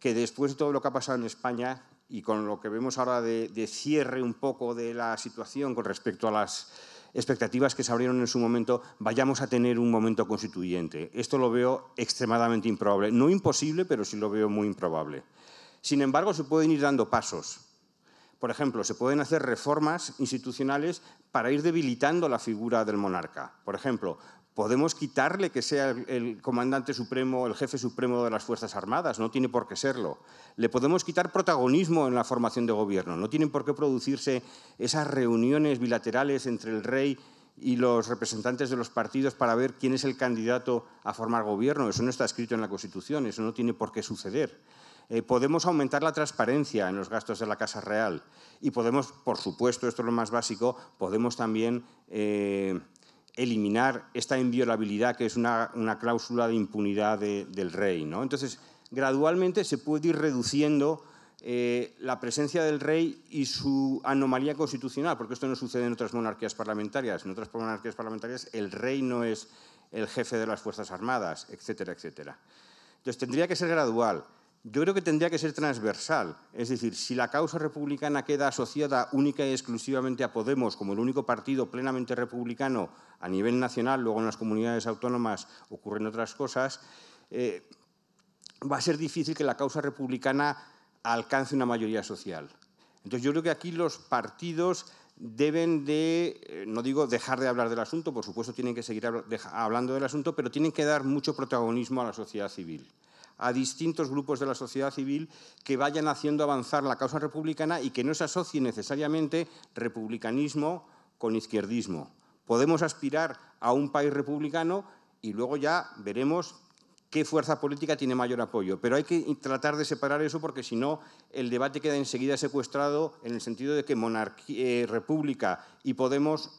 Speaker 6: que después de todo lo que ha pasado en España y con lo que vemos ahora de, cierre un poco de la situación con respecto a las expectativas que se abrieron en su momento, vayamos a tener un momento constituyente. Esto lo veo extremadamente improbable. No imposible, pero sí lo veo muy improbable. Sin embargo, se pueden ir dando pasos. Por ejemplo, se pueden hacer reformas institucionales para ir debilitando la figura del monarca. Por ejemplo, Podemos quitarle que sea el comandante supremo, el jefe supremo de las Fuerzas Armadas, no tiene por qué serlo. Le podemos quitar protagonismo en la formación de gobierno, no tienen por qué producirse esas reuniones bilaterales entre el rey y los representantes de los partidos para ver quién es el candidato a formar gobierno. Eso no está escrito en la Constitución, eso no tiene por qué suceder. Eh, podemos aumentar la transparencia en los gastos de la Casa Real y podemos, por supuesto, esto es lo más básico, podemos también... Eh, eliminar esta inviolabilidad que es una, cláusula de impunidad del rey. Entonces, gradualmente se puede ir reduciendo eh, la presencia del rey y su anomalía constitucional, porque esto no sucede en otras monarquías parlamentarias. En otras monarquías parlamentarias el rey no es el jefe de las Fuerzas Armadas, etcétera, etcétera. Entonces, tendría que ser gradual yo creo que tendría que ser transversal. Es decir, si la causa republicana queda asociada única y exclusivamente a Podemos como el único partido plenamente republicano a nivel nacional, luego en las comunidades autónomas ocurren otras cosas, eh, va a ser difícil que la causa republicana alcance una mayoría social. Entonces yo creo que aquí los partidos deben de, eh, no digo dejar de hablar del asunto, por supuesto tienen que seguir hablando del asunto, pero tienen que dar mucho protagonismo a la sociedad civil a distintos grupos de la sociedad civil que vayan haciendo avanzar la causa republicana y que no se asocie necesariamente republicanismo con izquierdismo. Podemos aspirar a un país republicano y luego ya veremos qué fuerza política tiene mayor apoyo. Pero hay que tratar de separar eso porque si no, el debate queda enseguida secuestrado en el sentido de que monarquía, eh, república y Podemos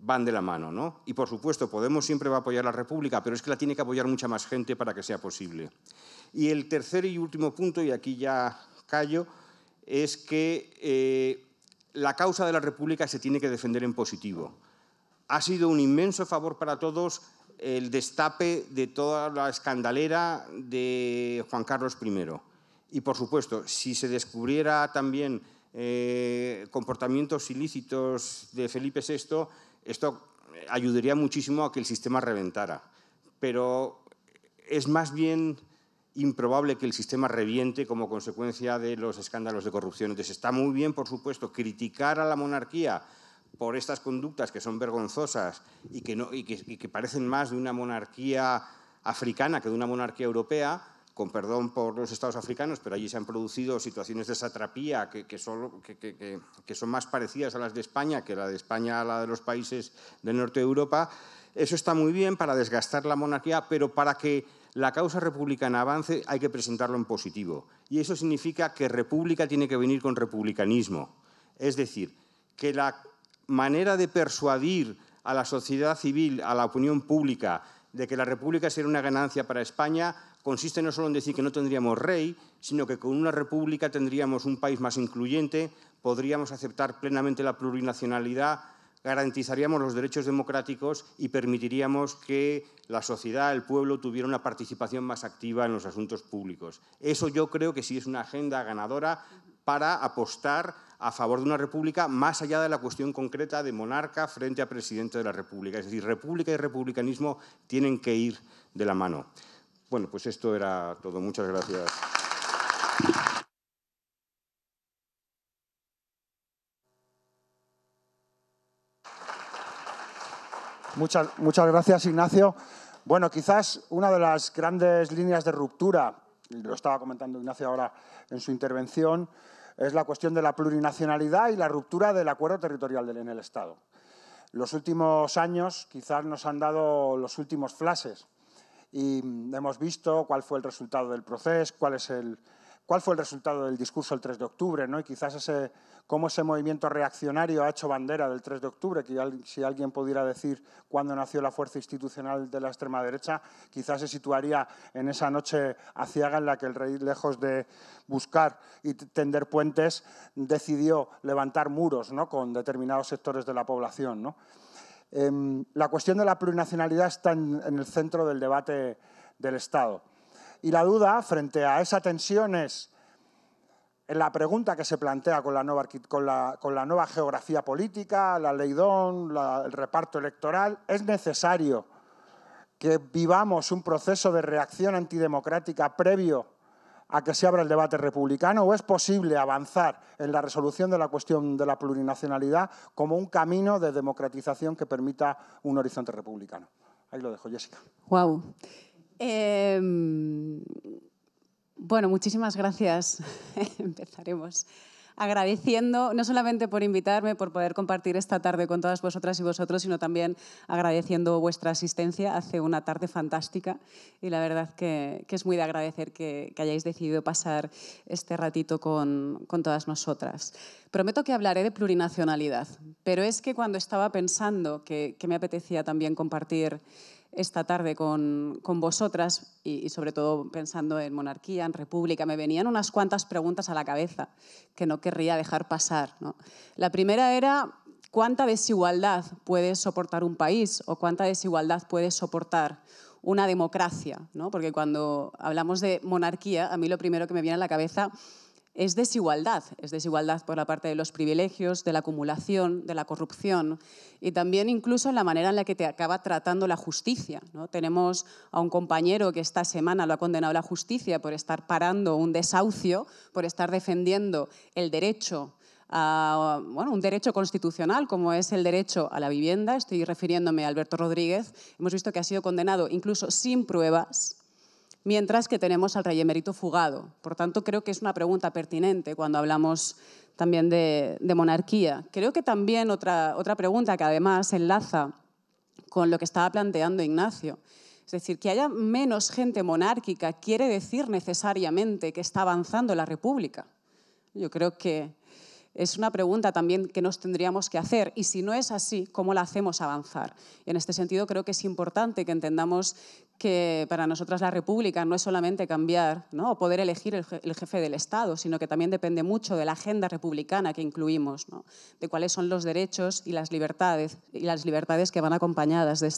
Speaker 6: van de la mano, ¿no? Y por supuesto, Podemos siempre va a apoyar a la República, pero es que la tiene que apoyar mucha más gente para que sea posible. Y el tercer y último punto, y aquí ya callo, es que eh, la causa de la República se tiene que defender en positivo. Ha sido un inmenso favor para todos el destape de toda la escandalera de Juan Carlos I. Y por supuesto, si se descubriera también eh, comportamientos ilícitos de Felipe VI, esto eh, ayudaría muchísimo a que el sistema reventara, pero es más bien improbable que el sistema reviente como consecuencia de los escándalos de corrupción. Entonces está muy bien, por supuesto, criticar a la monarquía por estas conductas que son vergonzosas y que, y que parecen más de una monarquía africana que de una monarquía europea, con perdón por los estados africanos, pero allí se han producido situaciones de satrapía que, son, que son más parecidas a las de España que la de España a la de los países del norte de Europa, eso está muy bien para desgastar la monarquía, pero para que la causa republicana avance hay que presentarlo en positivo. Y eso significa que república tiene que venir con republicanismo. Es decir, que la manera de persuadir a la sociedad civil, a la opinión pública, de que la República sería una ganancia para España consiste no solo en decir que no tendríamos rey, sino que con una República tendríamos un país más incluyente, podríamos aceptar plenamente la plurinacionalidad, garantizaríamos los derechos democráticos y permitiríamos que la sociedad, el pueblo, tuviera una participación más activa en los asuntos públicos. Eso yo creo que sí es una agenda ganadora para apostar a favor de una república más allá de la cuestión concreta de monarca frente a presidente de la república. Es decir, república y republicanismo tienen que ir de la mano. Bueno, pues esto era todo. Muchas gracias.
Speaker 1: Muchas, muchas gracias, Ignacio. Bueno, quizás una de las grandes líneas de ruptura, lo estaba comentando Ignacio ahora en su intervención, es la cuestión de la plurinacionalidad y la ruptura del acuerdo territorial en el Estado. Los últimos años quizás nos han dado los últimos flashes y hemos visto cuál fue el resultado del proceso, cuál es el, cuál fue el resultado del discurso del 3 de octubre, ¿no? Y quizás ese, cómo ese movimiento reaccionario ha hecho bandera del 3 de octubre, que si alguien pudiera decir cuándo nació la fuerza institucional de la extrema derecha, quizás se situaría en esa noche aciaga en la que el rey, lejos de buscar y tender puentes, decidió levantar muros, ¿no? Con determinados sectores de la población, em, la cuestión de la plurinacionalidad está en el centro del debate del Estado y la duda frente a esa tensión es la pregunta que se plantea con la nueva, la geografía política, la ley DON, el reparto electoral, es necesario que vivamos un proceso de reacción antidemocrática previo a que se abra el debate republicano o es posible avanzar en la resolución de la cuestión de la plurinacionalidad como un camino de democratización que permita un horizonte republicano. Ahí lo dejo, Jessica.
Speaker 2: Wow. Em, bueno, muchísimas gracias. Empezaremos agradeciendo no solamente por invitarme, por poder compartir esta tarde con todas vosotras y vosotros, sino también agradeciendo vuestra asistencia. Hace una tarde fantástica y la verdad que, es muy de agradecer que, hayáis decidido pasar este ratito con, todas nosotras. Prometo que hablaré de plurinacionalidad, pero es que cuando estaba pensando que, que me apetecía también compartir esta tarde con, vosotras y, sobre todo pensando en monarquía, en república, me venían unas cuantas preguntas a la cabeza que no querría dejar pasar. La primera era, ¿cuánta desigualdad puede soportar un país o cuánta desigualdad puede soportar una democracia? Porque cuando hablamos de monarquía, a mí lo primero que me viene a la cabeza es desigualdad. Es desigualdad por la parte de los privilegios, de la acumulación, de la corrupción y también incluso en la manera en la que te acaba tratando la justicia. ¿no? Tenemos a un compañero que esta semana lo ha condenado la justicia por estar parando un desahucio, por estar defendiendo el derecho a, bueno, un derecho constitucional como es el derecho a la vivienda, estoy refiriéndome a Alberto Rodríguez, hemos visto que ha sido condenado incluso sin pruebas mientras que tenemos al rey emérito fugado. Por tanto, creo que es una pregunta pertinente cuando hablamos también de, de monarquía. Creo que también otra, otra pregunta que además enlaza con lo que estaba planteando Ignacio, es decir, que haya menos gente monárquica quiere decir necesariamente que está avanzando la República. Yo creo que es una pregunta también que nos tendríamos que hacer y si no es así, ¿cómo la hacemos avanzar? en este sentido creo que es importante que entendamos que para nosotras la República no es solamente cambiar ¿no? o poder elegir el jefe del Estado, sino que también depende mucho de la agenda republicana que incluimos, de cuáles son los derechos y las libertades, y las libertades que van acompañadas de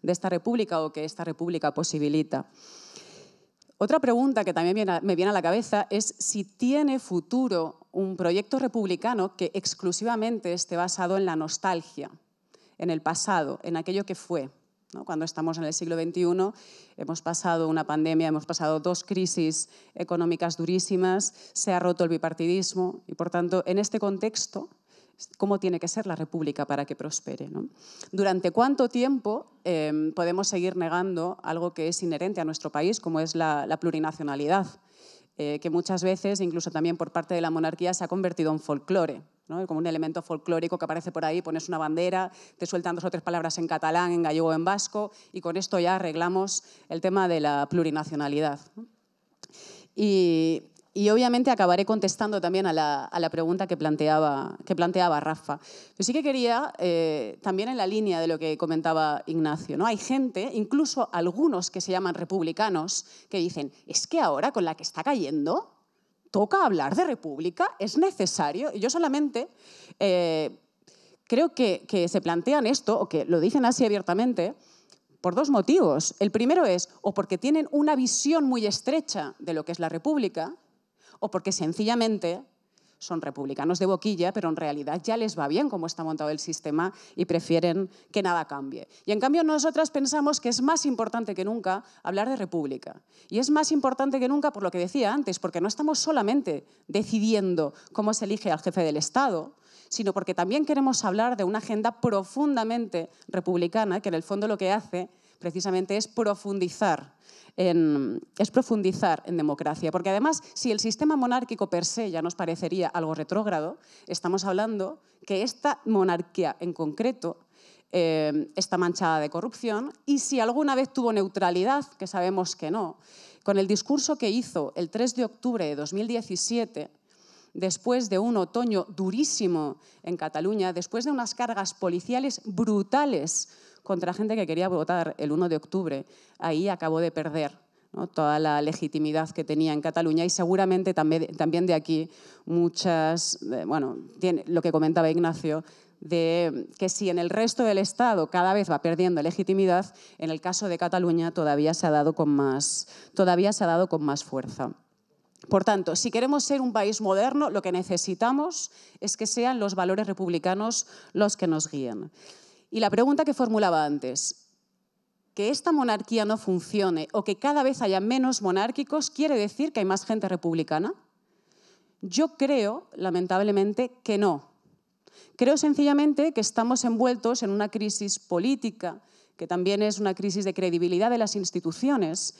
Speaker 2: de esta República o que esta República posibilita. Otra pregunta que también me viene a la cabeza es si tiene futuro un proyecto republicano que exclusivamente esté basado en la nostalgia, en el pasado, en aquello que fue. Cuando estamos en el siglo XXI, hemos pasado una pandemia, hemos pasado dos crisis económicas durísimas, se ha roto el bipartidismo y, por tanto, en este contexto, cómo tiene que ser la República para que prospere. ¿Durante cuánto tiempo em, podemos seguir negando algo que es inherente a nuestro país, como es la, plurinacionalidad? Eh, que muchas veces, incluso también por parte de la monarquía, se ha convertido en folclore. como un elemento folclórico que aparece por ahí, pones una bandera, te sueltan dos o tres palabras en catalán, en gallego o en vasco, y con esto ya arreglamos el tema de la plurinacionalidad. Y y obviamente acabaré contestando también a la, pregunta que planteaba, que planteaba Rafa. Pero sí que quería, eh, también en la línea de lo que comentaba Ignacio, ¿no? hay gente, incluso algunos que se llaman republicanos, que dicen, es que ahora con la que está cayendo, toca hablar de república, es necesario. Y yo solamente eh, creo que, que se plantean esto, o que lo dicen así abiertamente, por dos motivos. El primero es o porque tienen una visión muy estrecha de lo que es la República, o porque sencillamente son republicanos de boquilla, pero en realidad ya les va bien cómo está montado el sistema y prefieren que nada cambie. Y en cambio nosotras pensamos que es más importante que nunca hablar de república. Y es más importante que nunca por lo que decía antes, porque no estamos solamente decidiendo cómo se elige al jefe del Estado, sino porque también queremos hablar de una agenda profundamente republicana que en el fondo lo que hace precisamente es profundizar en, es profundizar en democracia. Porque además, si el sistema monárquico per se ya nos parecería algo retrógrado, estamos hablando que esta monarquía en concreto eh, está manchada de corrupción y si alguna vez tuvo neutralidad, que sabemos que no, con el discurso que hizo el 3 de octubre de 2017, después de un otoño durísimo en Cataluña, después de unas cargas policiales brutales contra gente que quería votar el 1 de octubre. Ahí acabó de perder toda la legitimidad que tenía en Cataluña y seguramente también, de aquí muchas, eh, bueno, lo que comentaba Ignacio, de que si en el resto del Estado cada vez va perdiendo legitimidad, en el caso de Cataluña todavía se ha dado con más, todavía se ha dado con más fuerza. Por tanto, si queremos ser un país moderno, lo que necesitamos es que sean los valores republicanos los que nos guíen. Y la pregunta que formulaba antes, que esta monarquía no funcione o que cada vez haya menos monárquicos, ¿quiere decir que hay más gente republicana? Yo creo, lamentablemente, que no. Creo sencillamente que estamos envueltos en una crisis política, que también es una crisis de credibilidad de las instituciones,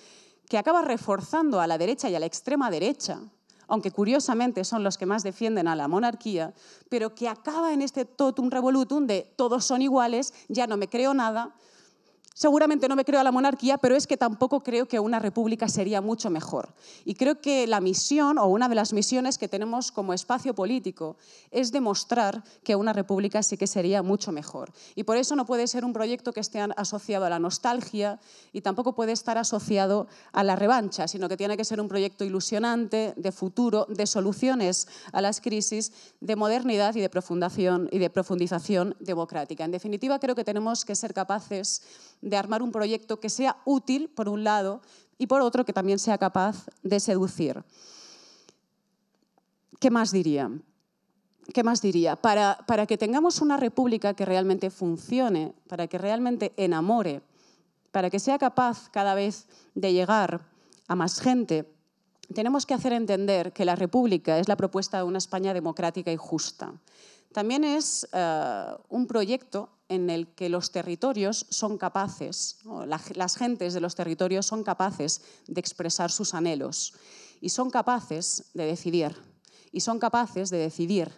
Speaker 2: que acaba reforzando a la derecha y a la extrema derecha, aunque curiosamente son los que más defienden a la monarquía, pero que acaba en este totum revolutum de todos son iguales, ya no me creo nada, Seguramente no me creo a la monarquía, pero es que tampoco creo que una república sería mucho mejor. Y creo que la misión o una de las misiones que tenemos como espacio político es demostrar que una república sí que sería mucho mejor. Y por eso no puede ser un proyecto que esté asociado a la nostalgia y tampoco puede estar asociado a la revancha, sino que tiene que ser un proyecto ilusionante, de futuro, de soluciones a las crisis, de modernidad y de profundización, y de profundización democrática. En definitiva, creo que tenemos que ser capaces de armar un proyecto que sea útil, por un lado, y por otro, que también sea capaz de seducir. ¿Qué más diría? ¿Qué más diría? Para, que tengamos una república que realmente funcione, para que realmente enamore, para que sea capaz cada vez de llegar a más gente, tenemos que hacer entender que la república es la propuesta de una España democrática y justa. También es eh, un proyecto en el que los territorios son capaces, las gentes de los territorios son capaces de expresar sus anhelos y son capaces de decidir, y son capaces de decidir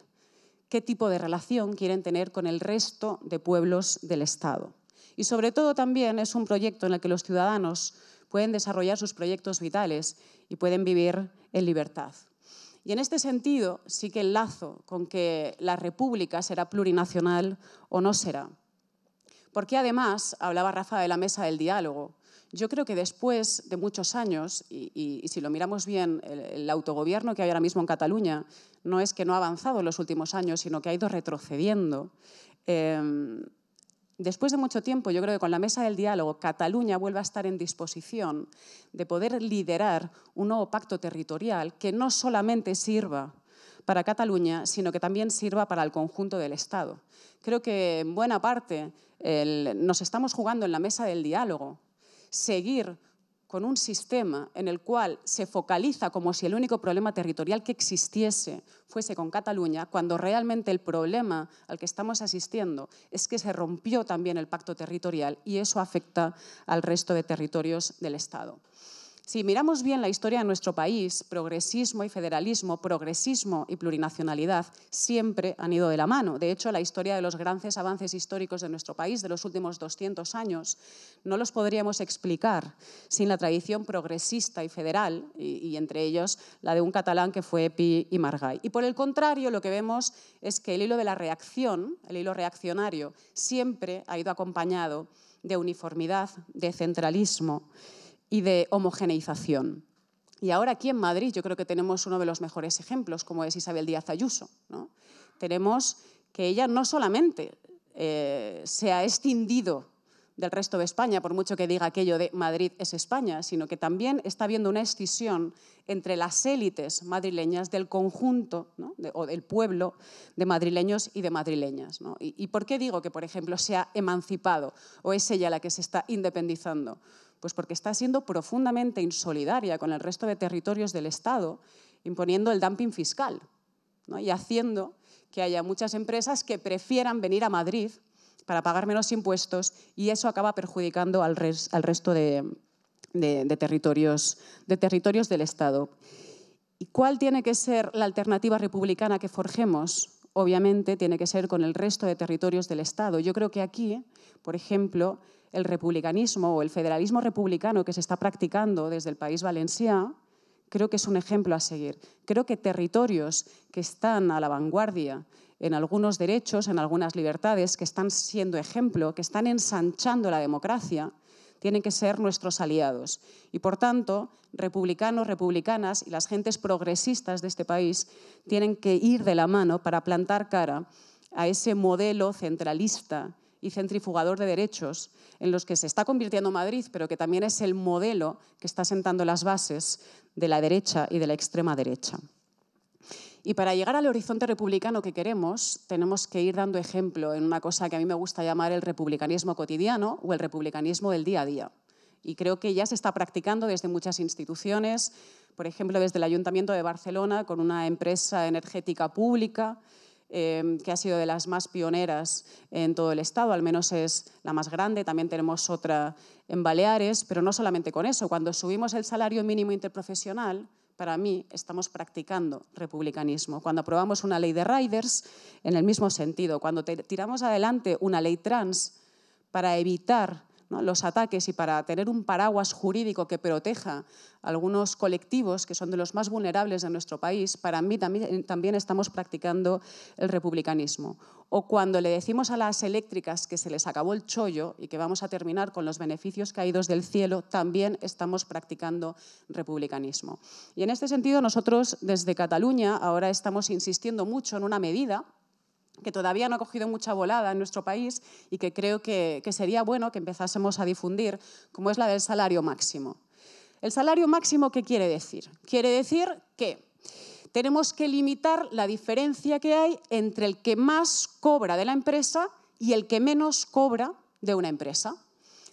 Speaker 2: qué tipo de relación quieren tener con el resto de pueblos del Estado. Y sobre todo también es un proyecto en el que los ciudadanos pueden desarrollar sus proyectos vitales y pueden vivir en libertad. Y en este sentido sí que el lazo con que la República será plurinacional o no será. Porque además, hablaba Rafa de la mesa del diálogo, yo creo que después de muchos años, y, si lo miramos bien, el, autogobierno que hay ahora mismo en Cataluña no es que no ha avanzado en los últimos años, sino que ha ido retrocediendo. Em, Después de mucho tiempo, yo creo que con la mesa del diálogo, Cataluña vuelve a estar en disposición de poder liderar un nuevo pacto territorial que no solamente sirva para Cataluña, sino que también sirva para el conjunto del Estado. Creo que en buena parte nos estamos jugando en la mesa del diálogo seguir con un sistema en el cual se focaliza como si el único problema territorial que existiese fuese con Cataluña, cuando realmente el problema al que estamos asistiendo es que se rompió también el pacto territorial y eso afecta al resto de territorios del Estado. Si miramos bien la historia de nuestro país, progresismo y federalismo, progresismo y plurinacionalidad siempre han ido de la mano. De hecho, la historia de los grandes avances históricos de nuestro país de los últimos 200 años no los podríamos explicar sin la tradición progresista y federal, y, entre ellos la de un catalán que fue Pi y Margall. Y por el contrario, lo que vemos es que el hilo de la reacción, el hilo reaccionario, siempre ha ido acompañado de uniformidad, de centralismo y de homogeneización. Y ahora aquí en Madrid yo creo que tenemos uno de los mejores ejemplos, como es Isabel Díaz Ayuso. Tenemos que ella no solamente eh, se ha extendido del resto de España, por mucho que diga aquello de Madrid es España, sino que también está habiendo una escisión entre las élites madrileñas del conjunto o del pueblo de madrileños y de madrileñas. ¿Y, ¿Y por qué digo que, por ejemplo, se ha emancipado o es ella la que se está independizando? Pues porque está siendo profundamente insolidaria con el resto de territorios del Estado, imponiendo el dumping fiscal y haciendo que haya muchas empresas que prefieran venir a Madrid para pagar menos impuestos y eso acaba perjudicando al, al resto de, territorios, de territorios del Estado. ¿Y cuál tiene que ser la alternativa republicana que forjemos? Obviamente tiene que ser con el resto de territorios del Estado. Yo creo que aquí, por ejemplo, el republicanismo o el federalismo republicano que se está practicando desde el país Valencia, creo que es un ejemplo a seguir. Creo que territorios que están a la vanguardia en algunos derechos, en algunas libertades, que están siendo ejemplo, que están ensanchando la democracia, tienen que ser nuestros aliados. Y por tanto, republicanos, republicanas y las gentes progresistas de este país tienen que ir de la mano para plantar cara a ese modelo centralista y centrifugador de derechos en los que se está convirtiendo Madrid, pero que también es el modelo que está sentando las bases de la derecha y de la extrema derecha. Y para llegar al horizonte republicano que queremos, tenemos que ir dando ejemplo en una cosa que a mí me gusta llamar el republicanismo cotidiano o el republicanismo del día a día. Y creo que ya se está practicando desde muchas instituciones, por ejemplo, desde el Ayuntamiento de Barcelona, con una empresa energética pública, Em, que ha sido de las más pioneras en todo el Estado, al menos es la más grande, también tenemos otra en Baleares, pero no solamente con eso, cuando subimos el salario mínimo interprofesional, para mí estamos practicando republicanismo. Cuando aprobamos una ley de riders, en el mismo sentido, cuando tiramos adelante una ley trans para evitar los ataques y para tener un paraguas jurídico que proteja a algunos colectivos que son de los más vulnerables de nuestro país, para mí también estamos practicando el republicanismo. O cuando le decimos a las eléctricas que se les acabó el chollo y que vamos a terminar con los beneficios caídos del cielo, también estamos practicando republicanismo. Y en este sentido, nosotros desde Cataluña ahora estamos insistiendo mucho en una medida que todavía no ha cogido mucha volada en nuestro país y que creo que, sería bueno que empezásemos a difundir, como es la del salario máximo. ¿El salario máximo qué quiere decir? Quiere decir que tenemos que limitar la diferencia que hay entre el que más cobra de la empresa y el que menos cobra de una empresa.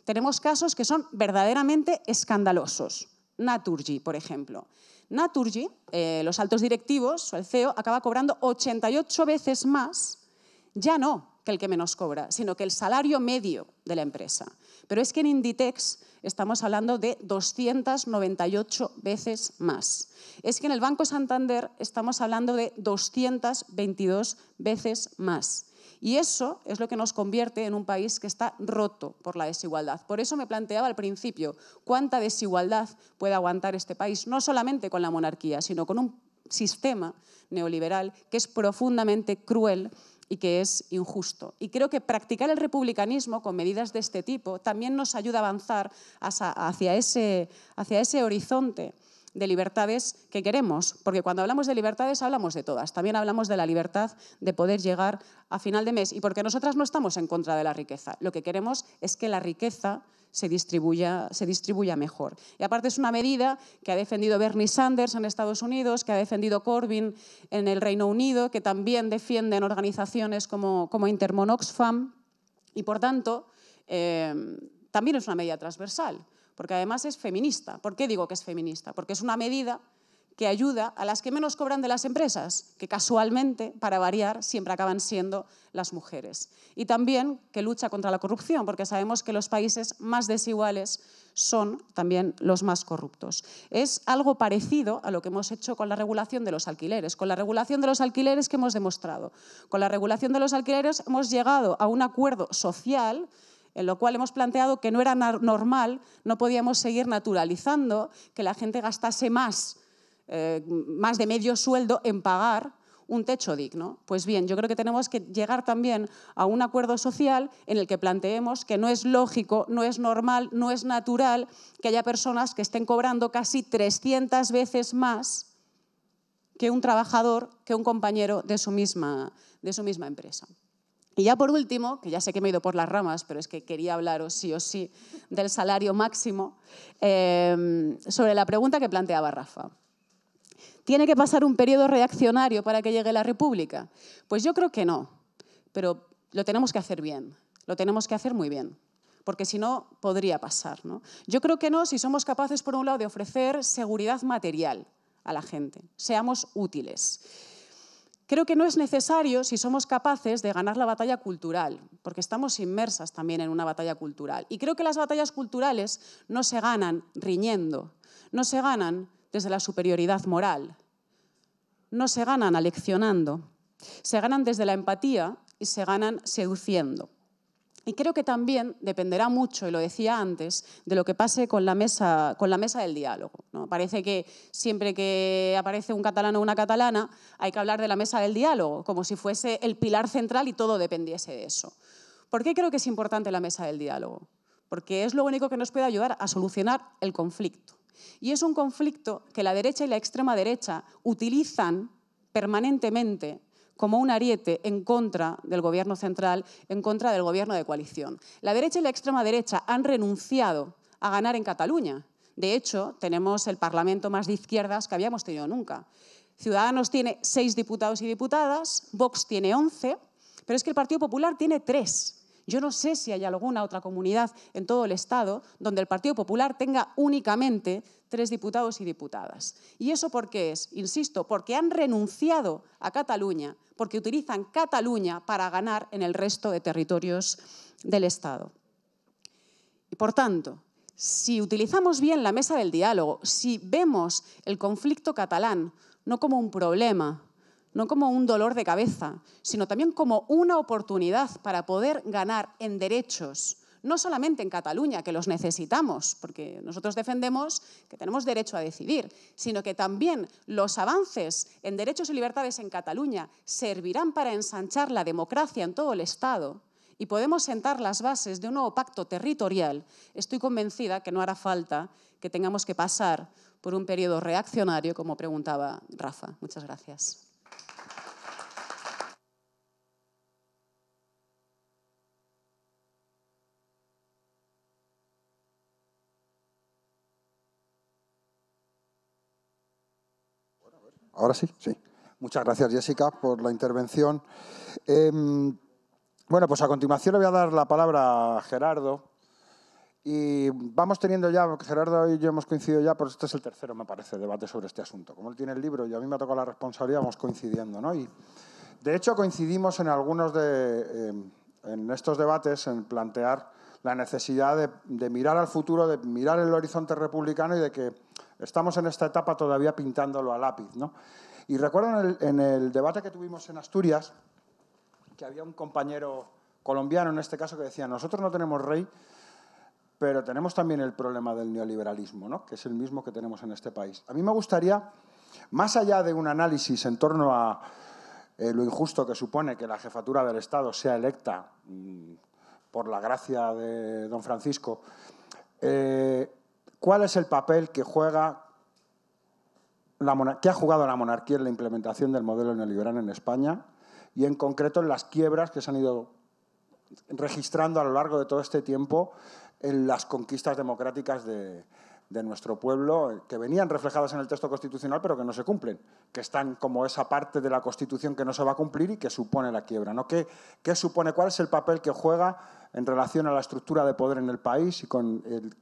Speaker 2: Tenemos casos que son verdaderamente escandalosos. Naturgy, por ejemplo. Naturgy, eh, los altos directivos, el CEO, acaba cobrando 88 veces más ya no que el que menos cobra, sino que el salario medio de la empresa. Pero es que en Inditex estamos hablando de 298 veces más. Es que en el Banco Santander estamos hablando de 222 veces más. Y eso es lo que nos convierte en un país que está roto por la desigualdad. Por eso me planteaba al principio cuánta desigualdad puede aguantar este país, no solamente con la monarquía, sino con un sistema neoliberal que es profundamente cruel y que es injusto. Y creo que practicar el republicanismo con medidas de este tipo también nos ayuda a avanzar hacia ese, hacia ese horizonte de libertades que queremos, porque cuando hablamos de libertades hablamos de todas, también hablamos de la libertad de poder llegar a final de mes y porque nosotras no estamos en contra de la riqueza, lo que queremos es que la riqueza se distribuya, se distribuya mejor. Y aparte es una medida que ha defendido Bernie Sanders en Estados Unidos, que ha defendido Corbyn en el Reino Unido, que también defienden organizaciones como, como Intermon Y por tanto, em, también es una medida transversal, porque además es feminista. ¿Por qué digo que es feminista? Porque es una medida que ayuda a las que menos cobran de las empresas, que casualmente, para variar, siempre acaban siendo las mujeres. Y también que lucha contra la corrupción, porque sabemos que los países más desiguales son también los más corruptos. Es algo parecido a lo que hemos hecho con la regulación de los alquileres, con la regulación de los alquileres que hemos demostrado. Con la regulación de los alquileres hemos llegado a un acuerdo social en lo cual hemos planteado que no era normal, no podíamos seguir naturalizando que la gente gastase más eh, más de medio sueldo en pagar un techo digno. Pues bien, yo creo que tenemos que llegar también a un acuerdo social en el que planteemos que no es lógico, no es normal, no es natural que haya personas que estén cobrando casi 300 veces más que un trabajador, que un compañero de su misma, de su misma empresa. Y ya por último, que ya sé que me he ido por las ramas, pero es que quería hablaros sí o sí del salario máximo, eh, sobre la pregunta que planteaba Rafa. ¿Tiene que pasar un periodo reaccionario para que llegue la República? Pues yo creo que no, pero lo tenemos que hacer bien, lo tenemos que hacer muy bien porque si no podría pasar. ¿no? Yo creo que no si somos capaces, por un lado, de ofrecer seguridad material a la gente, seamos útiles. Creo que no es necesario si somos capaces de ganar la batalla cultural, porque estamos inmersas también en una batalla cultural. Y creo que las batallas culturales no se ganan riñendo, no se ganan de la superioridad moral. No se ganan aleccionando, se ganan desde la empatía y se ganan seduciendo. Y creo que también dependerá mucho, y lo decía antes, de lo que pase con la mesa, con la mesa del diálogo. Parece que siempre que aparece un catalano o una catalana hay que hablar de la mesa del diálogo, como si fuese el pilar central y todo dependiese de eso. ¿Por qué creo que es importante la mesa del diálogo? Porque es lo único que nos puede ayudar a solucionar el conflicto. Y es un conflicto que la derecha y la extrema derecha utilizan permanentemente como un ariete en contra del gobierno central, en contra del gobierno de coalición. La derecha y la extrema derecha han renunciado a ganar en Cataluña. De hecho, tenemos el Parlamento más de izquierdas que habíamos tenido nunca. Ciudadanos tiene seis diputados y diputadas, Vox tiene once, pero es que el Partido Popular tiene tres. Yo no sé si hay alguna otra comunidad en todo el Estado donde el Partido Popular tenga únicamente tres diputados y diputadas. ¿Y eso por qué es? Insisto, porque han renunciado a Cataluña, porque utilizan Cataluña para ganar en el resto de territorios del Estado. Y por tanto, si utilizamos bien la mesa del diálogo, si vemos el conflicto catalán no como un problema, no como un dolor de cabeza, sino también como una oportunidad para poder ganar en derechos, no solamente en Cataluña, que los necesitamos, porque nosotros defendemos que tenemos derecho a decidir, sino que también los avances en derechos y libertades en Cataluña servirán para ensanchar la democracia en todo el Estado y podemos sentar las bases de un nuevo pacto territorial. Estoy convencida que no hará falta que tengamos que pasar por un periodo reaccionario, como preguntaba Rafa. Muchas gracias.
Speaker 1: Ahora sí, sí. Muchas gracias, Jessica, por la intervención. Em, bueno, pues a continuación le voy a dar la palabra a Gerardo. Y vamos teniendo ya, Gerardo y yo hemos coincidido ya, pero pues este es el tercero, me parece, debate sobre este asunto. Como él tiene el libro y a mí me ha tocado la responsabilidad, vamos coincidiendo. ¿no? Y de hecho, coincidimos en algunos de. Em, estos debates, en plantear la necesidad de mirar al futuro, de mirar el horizonte republicano y de que Estamos en esta etapa todavía pintándolo a lápiz. ¿no? Y recuerdo en el, debate que tuvimos en Asturias que había un compañero colombiano, en este caso, que decía, nosotros no tenemos rey, pero tenemos también el problema del neoliberalismo, que es el mismo que tenemos en este país. A mí me gustaría, más allá de un análisis en torno a eh, lo injusto que supone que la jefatura del Estado sea electa mm, por la gracia de don Francisco, eh, cuál es el papel que juega la que ha jugado la monarquía en la implementación del modelo neoliberal en España y en concreto en las quiebras que se han ido registrando a lo largo de todo este tiempo en las conquistas democráticas de, nuestro pueblo, que venían reflejadas en el texto constitucional, pero que no se cumplen, que están como esa parte de la Constitución que no se va a cumplir y que supone la quiebra. ¿no? ¿Qué, supone? ¿Cuál es el papel que juega en relación a la estructura de poder en el país y con el,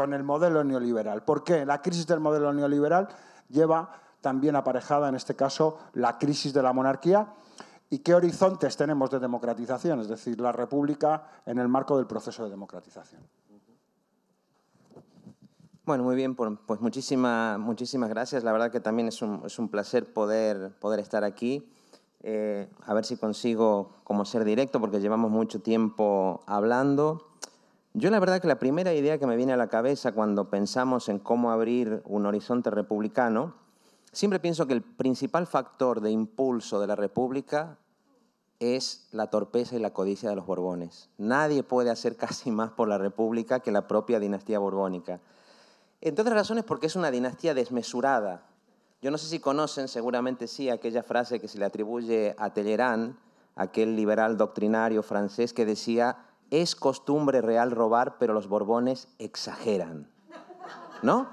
Speaker 1: con el modelo neoliberal. ¿Por qué? La crisis del modelo neoliberal lleva también aparejada, en este caso, la crisis de la monarquía. ¿Y qué horizontes tenemos de democratización? Es decir, la república en el marco del proceso de democratización.
Speaker 7: Bueno, muy bien, pues muchísimas, muchísimas gracias. La verdad que también es un, es un placer poder, poder estar aquí. Eh, a ver si consigo como ser directo, porque llevamos mucho tiempo hablando. Yo la verdad que la primera idea que me viene a la cabeza cuando pensamos en cómo abrir un horizonte republicano, siempre pienso que el principal factor de impulso de la República es la torpeza y la codicia de los Borbones. Nadie puede hacer casi más por la República que la propia dinastía borbónica. Entre otras razones porque es una dinastía desmesurada. Yo no sé si conocen, seguramente sí, aquella frase que se le atribuye a Tellerán, aquel liberal doctrinario francés que decía es costumbre real robar, pero los Borbones exageran. ¿No?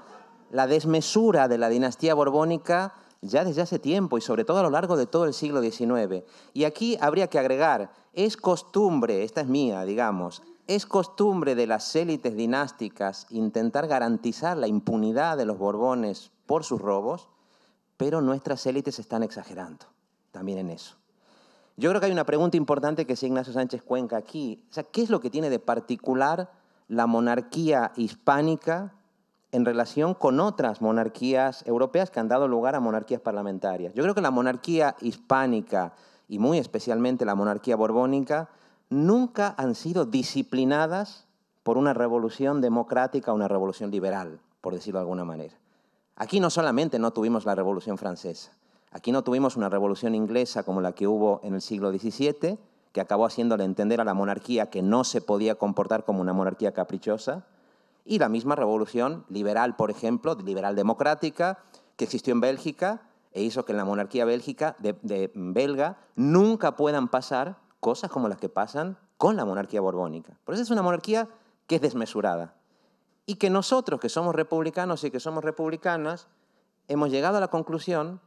Speaker 7: La desmesura de la dinastía borbónica ya desde hace tiempo y sobre todo a lo largo de todo el siglo XIX. Y aquí habría que agregar, es costumbre, esta es mía, digamos, es costumbre de las élites dinásticas intentar garantizar la impunidad de los Borbones por sus robos, pero nuestras élites están exagerando también en eso. Yo creo que hay una pregunta importante que Ignacio Sánchez Cuenca aquí. sea, ¿qué es lo que tiene de particular la monarquía hispánica en relación con otras monarquías europeas que han dado lugar a monarquías parlamentarias? Yo creo que la monarquía hispánica y muy especialmente la monarquía borbónica nunca han sido disciplinadas por una revolución democrática, o una revolución liberal, por decirlo de alguna manera. Aquí no solamente no tuvimos la Revolución Francesa, Aquí no tuvimos una revolución inglesa como la que hubo en el siglo XVII, que acabó haciéndole entender a la monarquía que no se podía comportar como una monarquía caprichosa, y la misma revolución liberal, por ejemplo, liberal democrática, que existió en Bélgica e hizo que en la monarquía bélgica, de, belga nunca puedan pasar cosas como las que pasan con la monarquía borbónica. Por eso es una monarquía que es desmesurada. Y que nosotros, que somos republicanos y que somos republicanas, hemos llegado a la conclusión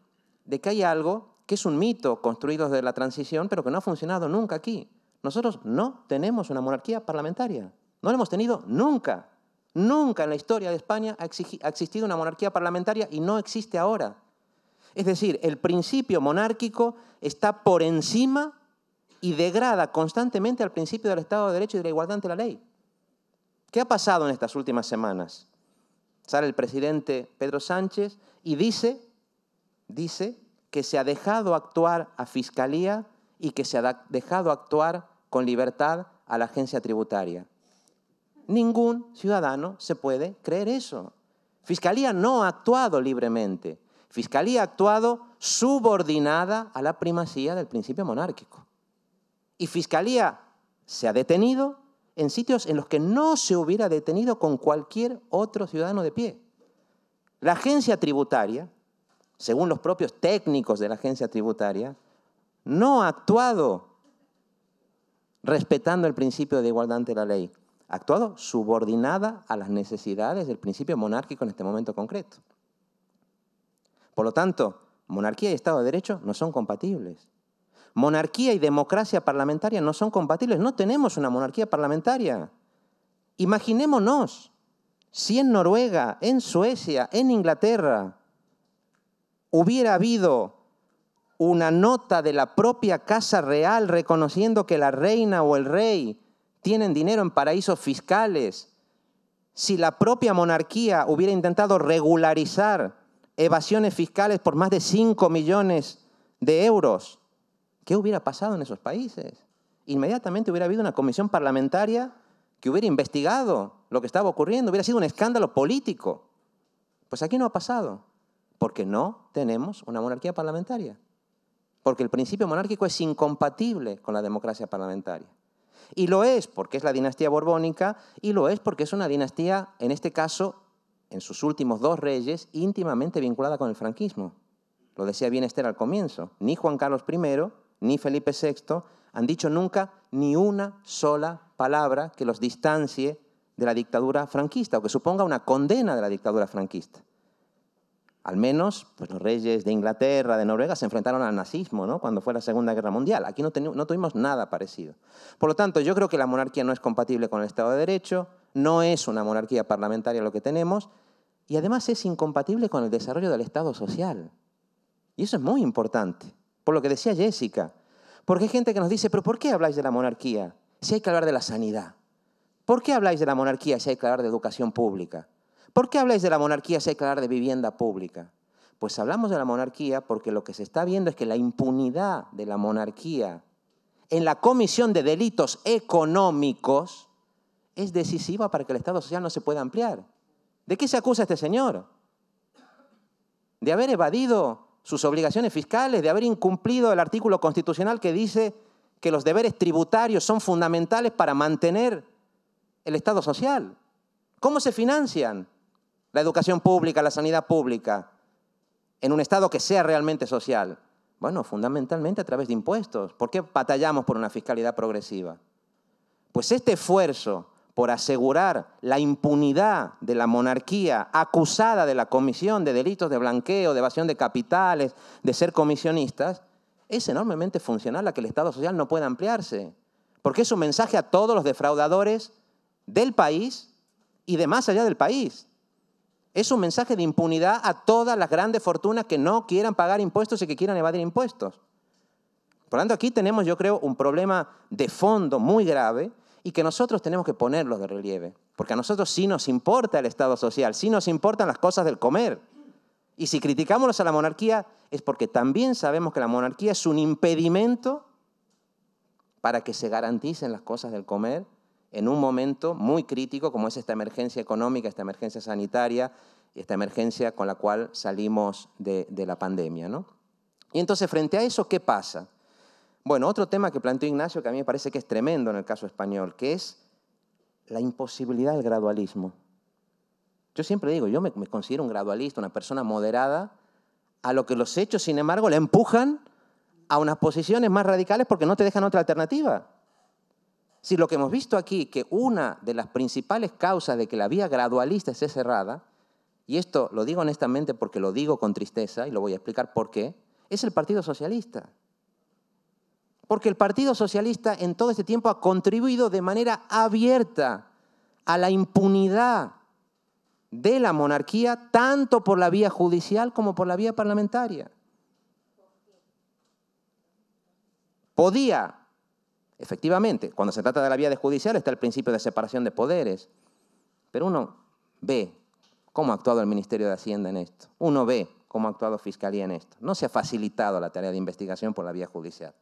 Speaker 7: de que hay algo que es un mito construido desde la transición, pero que no ha funcionado nunca aquí. Nosotros no tenemos una monarquía parlamentaria. No la hemos tenido nunca. Nunca en la historia de España ha, existido una monarquía parlamentaria y no existe ahora. Es decir, el principio monárquico está por encima y degrada constantemente al principio del Estado de Derecho y de la igualdad ante la ley. ¿Qué ha pasado en estas últimas semanas? Sale el presidente Pedro Sánchez y dice dice que se ha dejado actuar a Fiscalía y que se ha dejado actuar con libertad a la agencia tributaria. Ningún ciudadano se puede creer eso. Fiscalía no ha actuado libremente. Fiscalía ha actuado subordinada a la primacía del principio monárquico. Y Fiscalía se ha detenido en sitios en los que no se hubiera detenido con cualquier otro ciudadano de pie. La agencia tributaria según los propios técnicos de la agencia tributaria, no ha actuado respetando el principio de igualdad ante la ley, ha actuado subordinada a las necesidades del principio monárquico en este momento concreto. Por lo tanto, monarquía y Estado de Derecho no son compatibles. Monarquía y democracia parlamentaria no son compatibles. No tenemos una monarquía parlamentaria. Imaginémonos si en Noruega, en Suecia, en Inglaterra, hubiera habido una nota de la propia Casa Real reconociendo que la reina o el rey tienen dinero en paraísos fiscales, si la propia monarquía hubiera intentado regularizar evasiones fiscales por más de 5 millones de euros, ¿qué hubiera pasado en esos países? Inmediatamente hubiera habido una comisión parlamentaria que hubiera investigado lo que estaba ocurriendo, hubiera sido un escándalo político. Pues aquí no ha pasado. Porque no tenemos una monarquía parlamentaria. Porque el principio monárquico es incompatible con la democracia parlamentaria. Y lo es porque es la dinastía borbónica y lo es porque es una dinastía, en este caso, en sus últimos dos reyes, íntimamente vinculada con el franquismo. Lo decía bien Esther al comienzo. Ni Juan Carlos I, ni Felipe VI han dicho nunca ni una sola palabra que los distancie de la dictadura franquista o que suponga una condena de la dictadura franquista. Al menos, pues, los reyes de Inglaterra, de Noruega, se enfrentaron al nazismo, Cuando fue la Segunda Guerra Mundial. Aquí no tuvimos nada parecido. Por lo tanto, yo creo que la monarquía no es compatible con el Estado de Derecho, no es una monarquía parlamentaria lo que tenemos, y además es incompatible con el desarrollo del Estado social. Y eso es muy importante. Por lo que decía Jessica, porque hay gente que nos dice, pero ¿por qué habláis de la monarquía si hay que hablar de la sanidad? ¿Por qué habláis de la monarquía si hay que hablar de educación pública? ¿Por qué habláis de la monarquía secular de vivienda pública? Pues hablamos de la monarquía porque lo que se está viendo es que la impunidad de la monarquía en la comisión de delitos económicos es decisiva para que el Estado social no se pueda ampliar. ¿De qué se acusa este señor? De haber evadido sus obligaciones fiscales, de haber incumplido el artículo constitucional que dice que los deberes tributarios son fundamentales para mantener el Estado social. ¿Cómo se financian? la educación pública, la sanidad pública, en un Estado que sea realmente social? Bueno, fundamentalmente a través de impuestos. ¿Por qué batallamos por una fiscalidad progresiva? Pues este esfuerzo por asegurar la impunidad de la monarquía acusada de la comisión de delitos de blanqueo, de evasión de capitales, de ser comisionistas, es enormemente funcional a que el Estado social no pueda ampliarse. Porque es un mensaje a todos los defraudadores del país y de más allá del país. Es un mensaje de impunidad a todas las grandes fortunas que no quieran pagar impuestos y que quieran evadir impuestos. Por lo tanto, aquí tenemos, yo creo, un problema de fondo muy grave y que nosotros tenemos que ponerlo de relieve. Porque a nosotros sí nos importa el Estado social, sí nos importan las cosas del comer. Y si criticamos a la monarquía es porque también sabemos que la monarquía es un impedimento para que se garanticen las cosas del comer en un momento muy crítico como es esta emergencia económica, esta emergencia sanitaria, y esta emergencia con la cual salimos de, la pandemia. Y entonces, frente a eso, ¿qué pasa? Bueno, otro tema que planteó Ignacio que a mí me parece que es tremendo en el caso español, que es la imposibilidad del gradualismo. Yo siempre digo, yo me, me considero un gradualista, una persona moderada, a lo que los hechos, sin embargo, le empujan a unas posiciones más radicales porque no te dejan otra alternativa. Si lo que hemos visto aquí, que una de las principales causas de que la vía gradualista esté cerrada, y esto lo digo honestamente porque lo digo con tristeza y lo voy a explicar por qué, es el Partido Socialista. Porque el Partido Socialista en todo este tiempo ha contribuido de manera abierta a la impunidad de la monarquía, tanto por la vía judicial como por la vía parlamentaria. Podía Efectivamente, cuando se trata de la vía judicial está el principio de separación de poderes, pero uno ve cómo ha actuado el Ministerio de Hacienda en esto, uno ve cómo ha actuado Fiscalía en esto. No se ha facilitado la tarea de investigación por la vía judicial.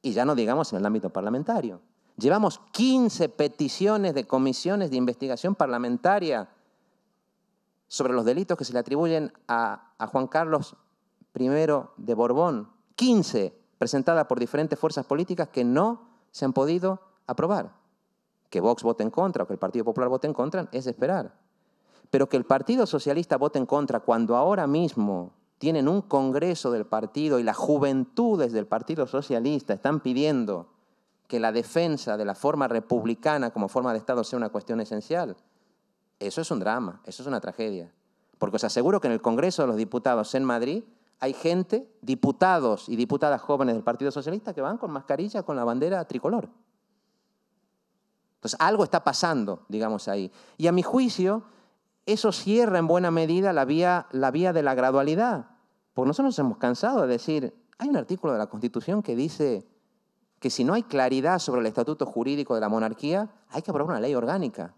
Speaker 7: Y ya no digamos en el ámbito parlamentario. Llevamos 15 peticiones de comisiones de investigación parlamentaria sobre los delitos que se le atribuyen a, Juan Carlos I de Borbón. 15 presentada por diferentes fuerzas políticas que no se han podido aprobar. Que Vox vote en contra o que el Partido Popular vote en contra es esperar. Pero que el Partido Socialista vote en contra cuando ahora mismo tienen un congreso del partido y las juventudes del Partido Socialista están pidiendo que la defensa de la forma republicana como forma de Estado sea una cuestión esencial, eso es un drama, eso es una tragedia. Porque os aseguro que en el Congreso de los Diputados en Madrid hay gente, diputados y diputadas jóvenes del Partido Socialista, que van con mascarilla con la bandera tricolor. Entonces, algo está pasando, digamos, ahí. Y a mi juicio, eso cierra en buena medida la vía, de la gradualidad. Porque nosotros nos hemos cansado de decir, hay un artículo de la Constitución que dice que si no hay claridad sobre el estatuto jurídico de la monarquía, hay que aprobar una ley orgánica.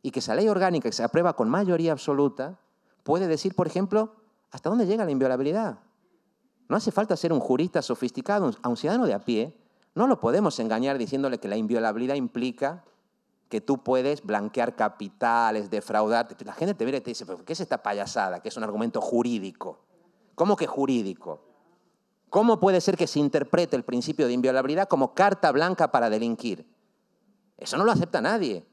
Speaker 7: Y que esa ley orgánica que se aprueba con mayoría absoluta puede decir, por ejemplo, ¿Hasta dónde llega la inviolabilidad? No hace falta ser un jurista sofisticado, a un ciudadano de a pie no lo podemos engañar diciéndole que la inviolabilidad implica que tú puedes blanquear capitales, defraudar. La gente te mira y te dice, qué es esta payasada? Que es un argumento jurídico. ¿Cómo que jurídico? ¿Cómo puede ser que se interprete el principio de inviolabilidad como carta blanca para delinquir? Eso no lo acepta nadie.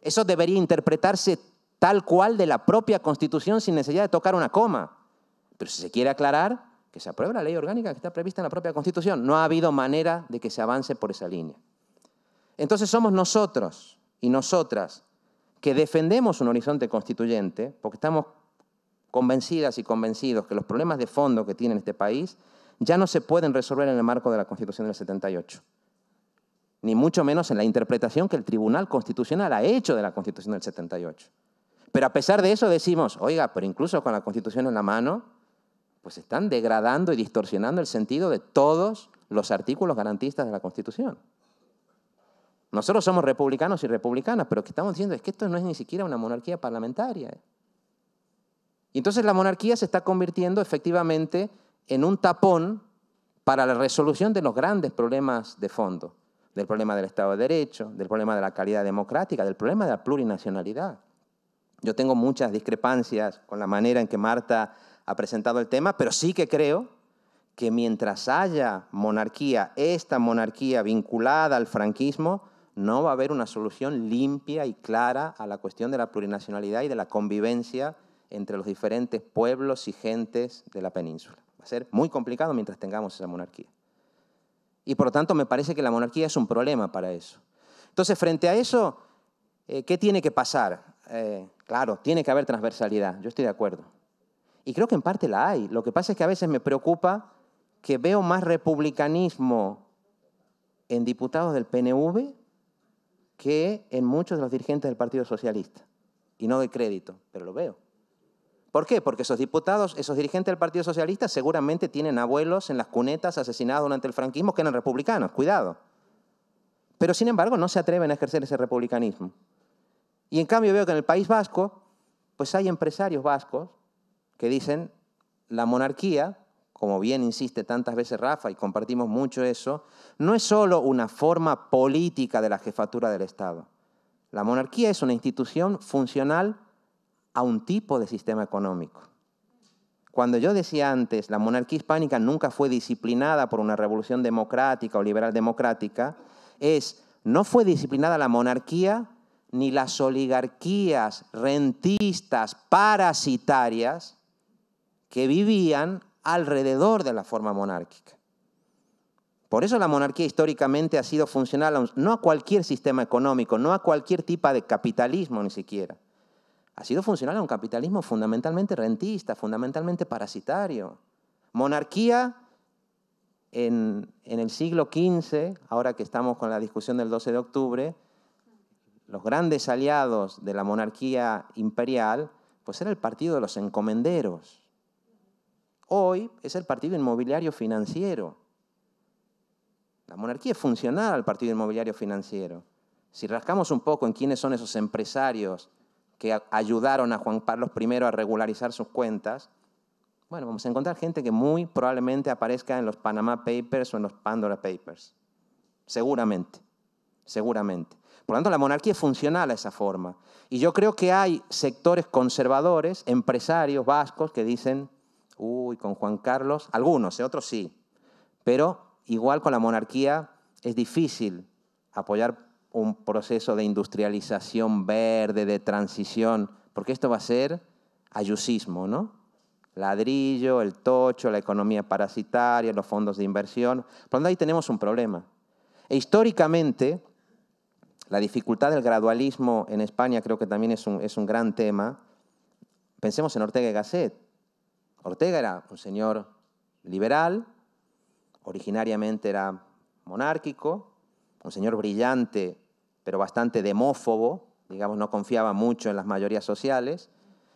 Speaker 7: Eso debería interpretarse tal cual de la propia Constitución sin necesidad de tocar una coma. Pero si se quiere aclarar, que se apruebe la ley orgánica que está prevista en la propia Constitución. No ha habido manera de que se avance por esa línea. Entonces somos nosotros y nosotras que defendemos un horizonte constituyente, porque estamos convencidas y convencidos que los problemas de fondo que tiene este país ya no se pueden resolver en el marco de la Constitución del 78, ni mucho menos en la interpretación que el Tribunal Constitucional ha hecho de la Constitución del 78. Pero a pesar de eso decimos, oiga, pero incluso con la Constitución en la mano, pues están degradando y distorsionando el sentido de todos los artículos garantistas de la Constitución. Nosotros somos republicanos y republicanas, pero lo que estamos diciendo es que esto no es ni siquiera una monarquía parlamentaria. Y entonces la monarquía se está convirtiendo efectivamente en un tapón para la resolución de los grandes problemas de fondo, del problema del Estado de Derecho, del problema de la calidad democrática, del problema de la plurinacionalidad. Yo tengo muchas discrepancias con la manera en que Marta ha presentado el tema, pero sí que creo que mientras haya monarquía, esta monarquía vinculada al franquismo, no va a haber una solución limpia y clara a la cuestión de la plurinacionalidad y de la convivencia entre los diferentes pueblos y gentes de la península. Va a ser muy complicado mientras tengamos esa monarquía. Y por lo tanto me parece que la monarquía es un problema para eso. Entonces, frente a eso, eh, ¿qué tiene que pasar? Eh, claro, tiene que haber transversalidad, yo estoy de acuerdo. Y creo que en parte la hay. Lo que pasa es que a veces me preocupa que veo más republicanismo en diputados del PNV que en muchos de los dirigentes del Partido Socialista. Y no doy crédito, pero lo veo. ¿Por qué? Porque esos diputados, esos dirigentes del Partido Socialista seguramente tienen abuelos en las cunetas asesinados durante el franquismo que eran republicanos, cuidado. Pero sin embargo no se atreven a ejercer ese republicanismo. Y en cambio veo que en el País Vasco, pues hay empresarios vascos que dicen la monarquía, como bien insiste tantas veces Rafa y compartimos mucho eso, no es solo una forma política de la jefatura del Estado. La monarquía es una institución funcional a un tipo de sistema económico. Cuando yo decía antes, la monarquía hispánica nunca fue disciplinada por una revolución democrática o liberal democrática, es, no fue disciplinada la monarquía ni las oligarquías rentistas parasitarias que vivían alrededor de la forma monárquica. Por eso la monarquía históricamente ha sido funcional no a cualquier sistema económico, no a cualquier tipo de capitalismo ni siquiera. Ha sido funcional a un capitalismo fundamentalmente rentista, fundamentalmente parasitario. Monarquía en, el siglo XV, ahora que estamos con la discusión del 12 de octubre, los grandes aliados de la monarquía imperial, pues era el partido de los encomenderos Hoy es el Partido Inmobiliario Financiero. La monarquía es funcional al Partido Inmobiliario Financiero. Si rascamos un poco en quiénes son esos empresarios que ayudaron a Juan Carlos I a regularizar sus cuentas, bueno, vamos a encontrar gente que muy probablemente aparezca en los Panama Papers o en los Pandora Papers. Seguramente, seguramente. Por lo tanto, la monarquía es funcional a esa forma. Y yo creo que hay sectores conservadores, empresarios vascos, que dicen, Uy, con Juan Carlos, algunos, ¿eh? otros sí. Pero igual con la monarquía es difícil apoyar un proceso de industrialización verde, de transición, porque esto va a ser ayusismo, ¿no? Ladrillo, el tocho, la economía parasitaria, los fondos de inversión. Por lo tanto, ahí tenemos un problema. E históricamente, la dificultad del gradualismo en España creo que también es un, es un gran tema. Pensemos en Ortega y Gasset. Ortega era un señor liberal, originariamente era monárquico, un señor brillante, pero bastante demófobo, digamos, no confiaba mucho en las mayorías sociales,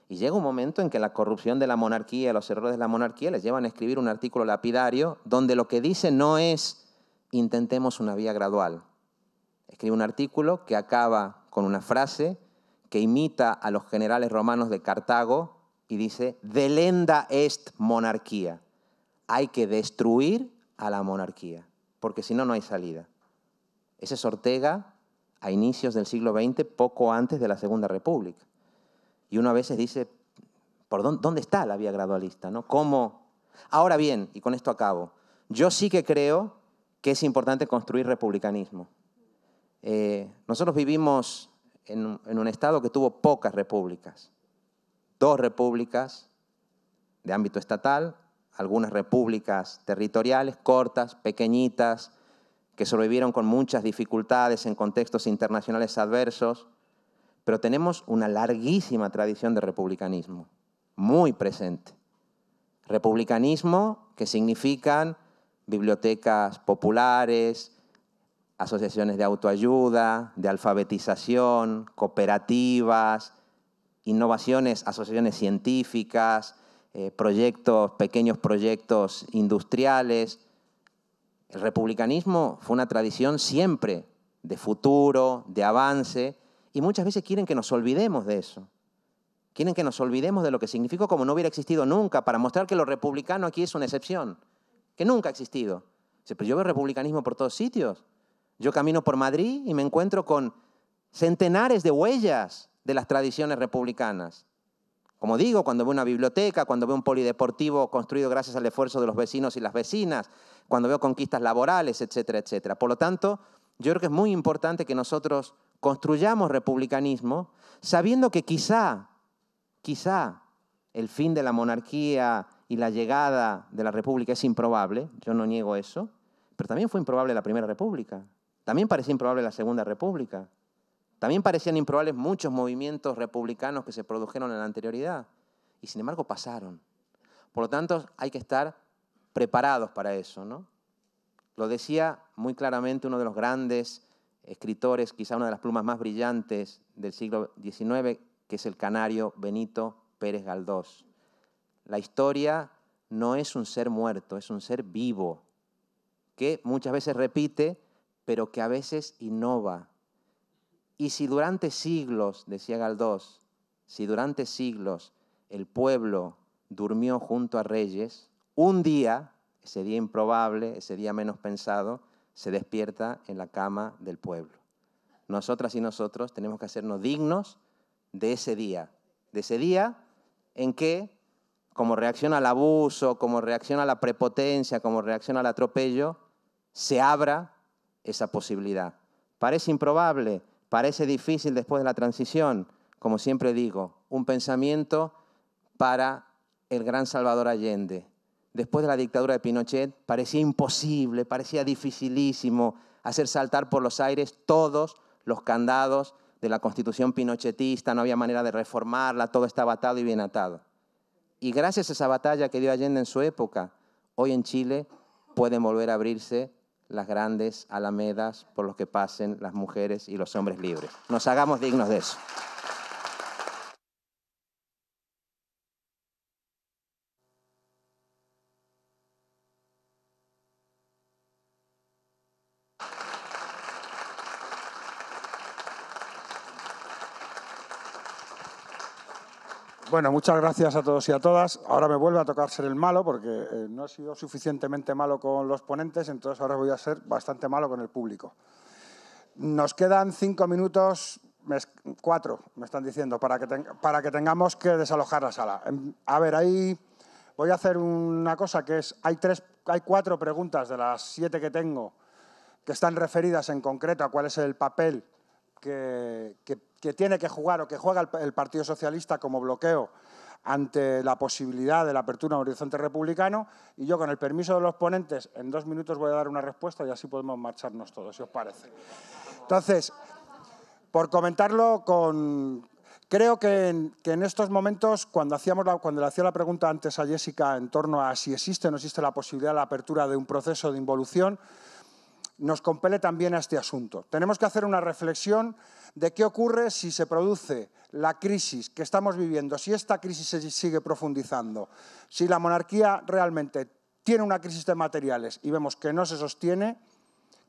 Speaker 7: y llega un momento en que la corrupción de la monarquía, los errores de la monarquía, les llevan a escribir un artículo lapidario donde lo que dice no es intentemos una vía gradual. Escribe un artículo que acaba con una frase que imita a los generales romanos de Cartago y dice, delenda est monarquía. Hay que destruir a la monarquía, porque si no, no hay salida. Ese es Ortega a inicios del siglo XX, poco antes de la Segunda República. Y uno a veces dice, ¿por dónde, está la vía gradualista? ¿no? ¿Cómo? Ahora bien, y con esto acabo, yo sí que creo que es importante construir republicanismo. Eh, nosotros vivimos en un estado que tuvo pocas repúblicas dos repúblicas de ámbito estatal, algunas repúblicas territoriales, cortas, pequeñitas, que sobrevivieron con muchas dificultades en contextos internacionales adversos, pero tenemos una larguísima tradición de republicanismo, muy presente. Republicanismo que significan bibliotecas populares, asociaciones de autoayuda, de alfabetización, cooperativas, innovaciones, asociaciones científicas, eh, proyectos, pequeños proyectos industriales. El republicanismo fue una tradición siempre de futuro, de avance, y muchas veces quieren que nos olvidemos de eso. Quieren que nos olvidemos de lo que significó como no hubiera existido nunca, para mostrar que lo republicano aquí es una excepción, que nunca ha existido. Pero yo veo republicanismo por todos sitios. Yo camino por Madrid y me encuentro con centenares de huellas de las tradiciones republicanas. Como digo, cuando veo una biblioteca, cuando veo un polideportivo construido gracias al esfuerzo de los vecinos y las vecinas, cuando veo conquistas laborales, etcétera, etcétera. Por lo tanto, yo creo que es muy importante que nosotros construyamos republicanismo sabiendo que quizá, quizá el fin de la monarquía y la llegada de la república es improbable, yo no niego eso, pero también fue improbable la primera república, también parecía improbable la segunda república. También parecían improbables muchos movimientos republicanos que se produjeron en la anterioridad y sin embargo pasaron. Por lo tanto, hay que estar preparados para eso. ¿no? Lo decía muy claramente uno de los grandes escritores, quizá una de las plumas más brillantes del siglo XIX, que es el canario Benito Pérez Galdós. La historia no es un ser muerto, es un ser vivo, que muchas veces repite, pero que a veces innova, y si durante siglos, decía Galdós, si durante siglos el pueblo durmió junto a reyes, un día, ese día improbable, ese día menos pensado, se despierta en la cama del pueblo. Nosotras y nosotros tenemos que hacernos dignos de ese día, de ese día en que, como reacción al abuso, como reacción a la prepotencia, como reacción al atropello, se abra esa posibilidad. Parece improbable, Parece difícil después de la transición, como siempre digo, un pensamiento para el gran Salvador Allende. Después de la dictadura de Pinochet parecía imposible, parecía dificilísimo hacer saltar por los aires todos los candados de la constitución pinochetista, no había manera de reformarla, todo estaba atado y bien atado. Y gracias a esa batalla que dio Allende en su época, hoy en Chile pueden volver a abrirse las grandes alamedas por los que pasen las mujeres y los hombres libres. Nos hagamos dignos de eso.
Speaker 1: Bueno, muchas gracias a todos y a todas. Ahora me vuelve a tocar ser el malo porque eh, no he sido suficientemente malo con los ponentes, entonces ahora voy a ser bastante malo con el público. Nos quedan cinco minutos, cuatro, me están diciendo, para que, para que tengamos que desalojar la sala. Em, a ver, ahí voy a hacer una cosa que es, hay, tres, hay cuatro preguntas de las siete que tengo que están referidas en concreto a cuál es el papel que, tiene que jugar o que juega el, Partido Socialista como bloqueo ante la posibilidad de la apertura a horizonte republicano y yo, con el permiso de los ponentes, en dos minutos voy a dar una respuesta y así podemos marcharnos todos, si os parece. Entonces, por comentarlo con... Creo que en, estos momentos, cuando, hacíamos cuando le hacía la pregunta antes a Jessica en torno a si existe o no existe la posibilidad de la apertura de un proceso de involución, nos compele también a este asunto. Tenemos que hacer una reflexión de qué ocurre si se produce la crisis que estamos viviendo, si esta crisis se sigue profundizando, si la monarquía realmente tiene una crisis de materiales y vemos que no se sostiene,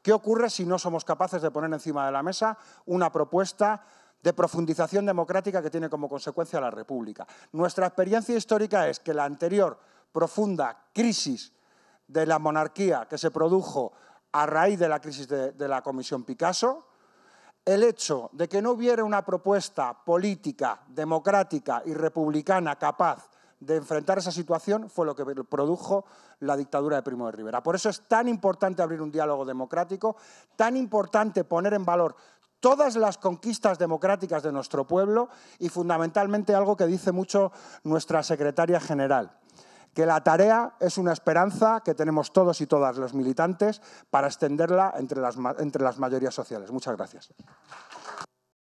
Speaker 1: ¿qué ocurre si no somos capaces de poner encima de la mesa una propuesta de profundización democrática que tiene como consecuencia la República? Nuestra experiencia histórica es que la anterior profunda crisis de la monarquía que se produjo a raíz de la crisis de, la Comisión Picasso, el hecho de que no hubiera una propuesta política, democrática y republicana capaz de enfrentar esa situación fue lo que produjo la dictadura de Primo de Rivera. Por eso es tan importante abrir un diálogo democrático, tan importante poner en valor todas las conquistas democráticas de nuestro pueblo y fundamentalmente algo que dice mucho nuestra secretaria general, que la tarea es una esperanza que tenemos todos y todas los militantes para extenderla entre las, entre las mayorías sociales. Muchas gracias.